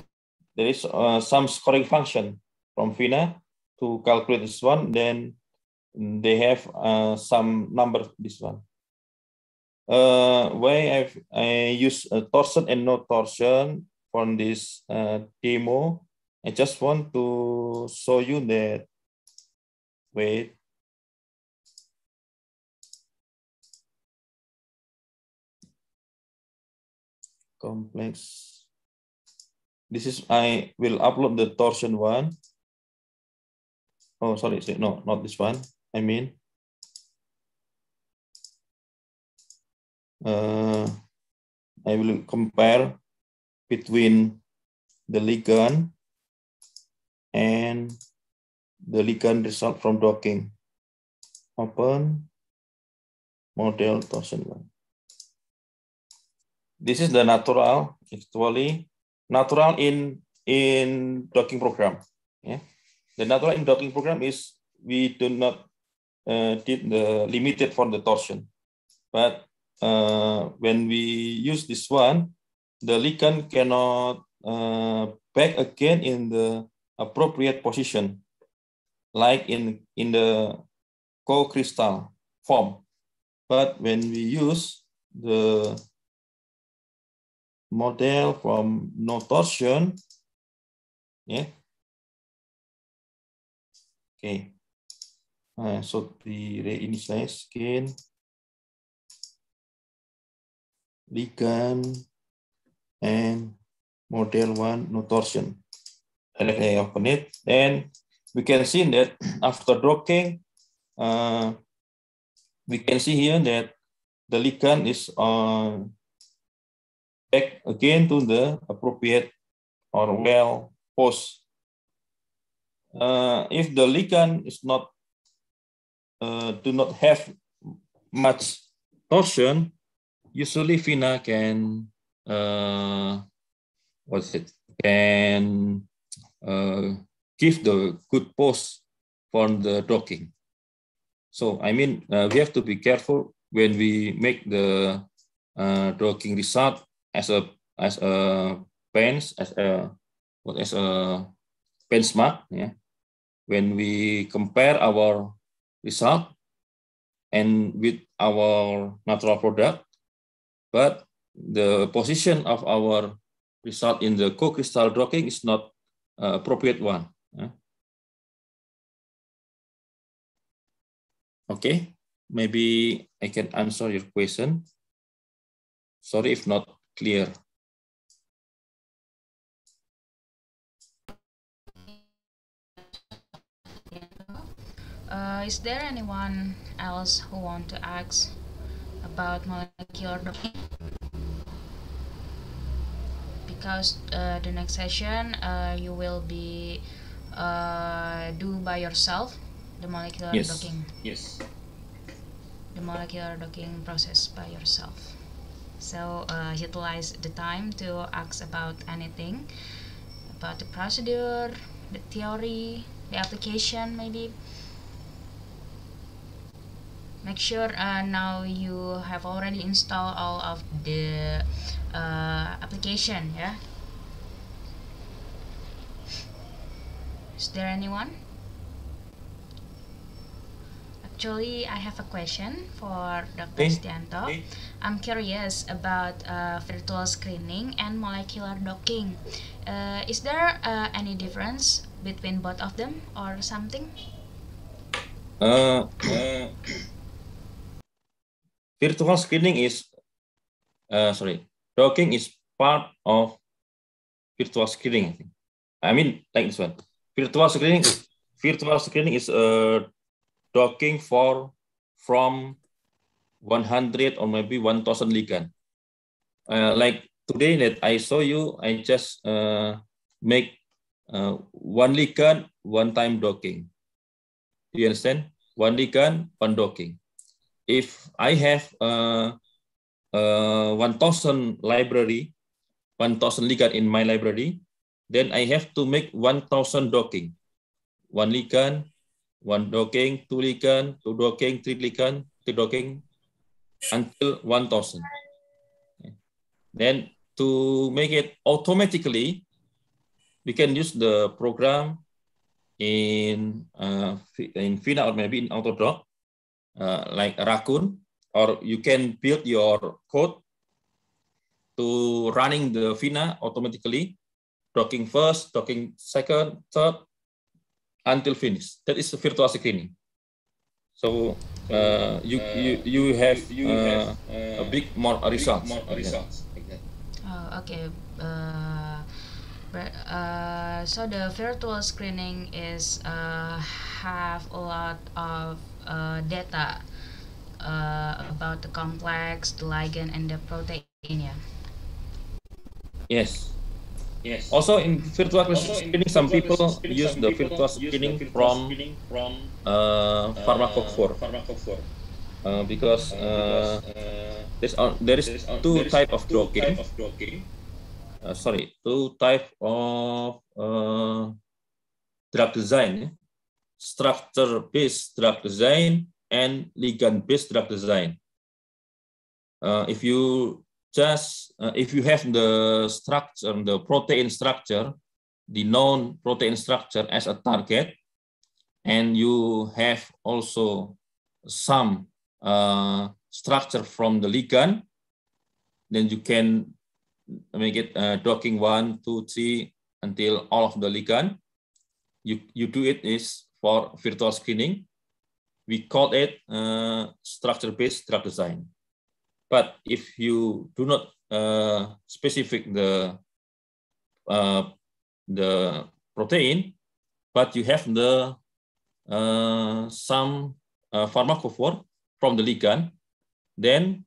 There is uh, some scoring function from Fina to calculate this one. Then they have uh, some number this one. uh, why i have I use a uh, torsion and no torsion on this uh, demo. I just want to show you that. Wait. Complex. This is, I will upload the torsion one. Oh, sorry, no, not this one. I mean, uh, I will compare between the ligand and the ligand result from docking. Open model torsion. This is the natural, actually natural in in docking program. Yeah, the natural in docking program is we do not uh, did the limited for the torsion, but uh, when we use this one, the ligand cannot uh, back again in the appropriate position, like in, in the co-crystal form. But when we use the model from no torsion, yeah, okay, uh, so we reinitialize again ligand, and model 1 torsion. Let's open it. Then we can see that after docking, uh, we can see here that the ligand is on uh, back again to the appropriate or well pose. Uh, if the ligand is not uh, do not have much torsion, usually Fina can uh, what's it can uh, give the good post for the docking. So I mean uh, we have to be careful when we make the uh, docking result as a as a pens as a what is a benchmark. Yeah, when we compare our result and with our natural product, but the position of our result in the co-crystal docking is not uh, appropriate one. Uh. Okay, maybe I can answer your question. Sorry if not clear. Uh, is there anyone else who want to ask about molecular docking because uh, the next session uh, you will be uh, do by yourself the molecular yes. docking yes the molecular docking process by yourself so uh, utilize the time to ask about anything about the procedure the theory the application maybe make sure uh, now you have already installed all of the uh, application yeah is there anyone actually I have a question for Dr. Stianto. I'm curious about uh, virtual screening and molecular docking. Uh, is there uh, any difference between both of them or something? Uh, uh virtual screening is uh, sorry docking is part of virtual screening. I think. I mean like this one. Virtual screening virtual screening is a uh, docking for from 100 or maybe 1000 ligand. Uh, like today that I saw you, I just uh, make uh, one ligand, one time docking. Do you understand? One ligand, one docking. if I have a, a 1,000 library, 1,000 ligand in my library, then I have to make 1,000 docking. One ligand, one docking, two ligand, two docking, three ligand, three docking, until 1,000. Then to make it automatically, we can use the program in uh, in Fina or maybe in AutoDoc uh, like Raccoon, or you can build your code to running the Vina automatically, docking first, docking second, third, until finish. That is virtual screening. So uh, you, uh, you you have you uh, have a uh, big more results. more results. Okay. Oh, okay. Uh, uh, so the virtual screening is have a lot of uh, data uh, about the complex, the ligand, and the protein. Yeah. Yes. Yes. Also in virtual screening, some people use some the virtual screening from, from uh, uh, pharmacophore. pharmacophore. Uh, because uh, uh, uh there's uh, there is two type of docking. sorry, two type of drug design. Eh? structure-based drug design and ligand-based drug design. Uh, if you just uh, if you have the structure, the protein structure, the known protein structure as a target, and you have also some uh, structure from the ligand, then you can make it uh, docking one, two, three until all of the ligand. You you do it is for virtual screening, We call it uh, structure-based drug design. But if you do not uh, specific the uh, the protein, but you have the uh, some uh, pharmacophore from the ligand, then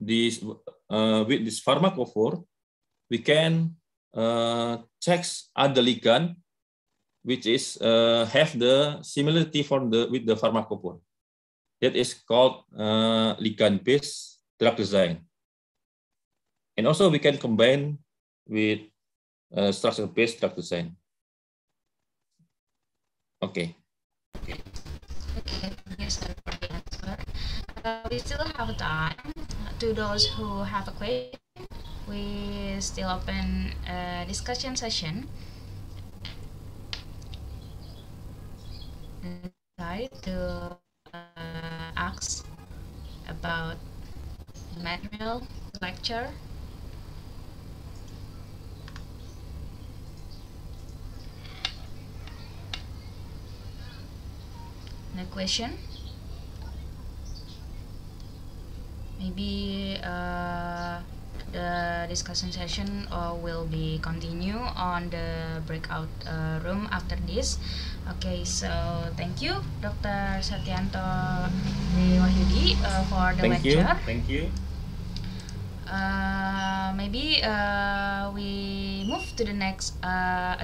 this uh, with this pharmacophore, we can uh, check other ligand which is uh, have the similarity for the with the pharmacopeia, That is called uh, ligand-based drug design. And also we can combine with uh, structure-based drug design. Okay. Okay. Yes, Uh, we still have time. To those who have a question, we still open a discussion session. guy to uh, ask about material lecture. No question? Maybe uh, the discussion session uh, will be continue on the breakout uh, room after this. Okay, so thank you, Dr. Satyanto Dewahyudi, uh, for the thank lecture. You. Thank you. Uh, maybe uh, we move to the next uh,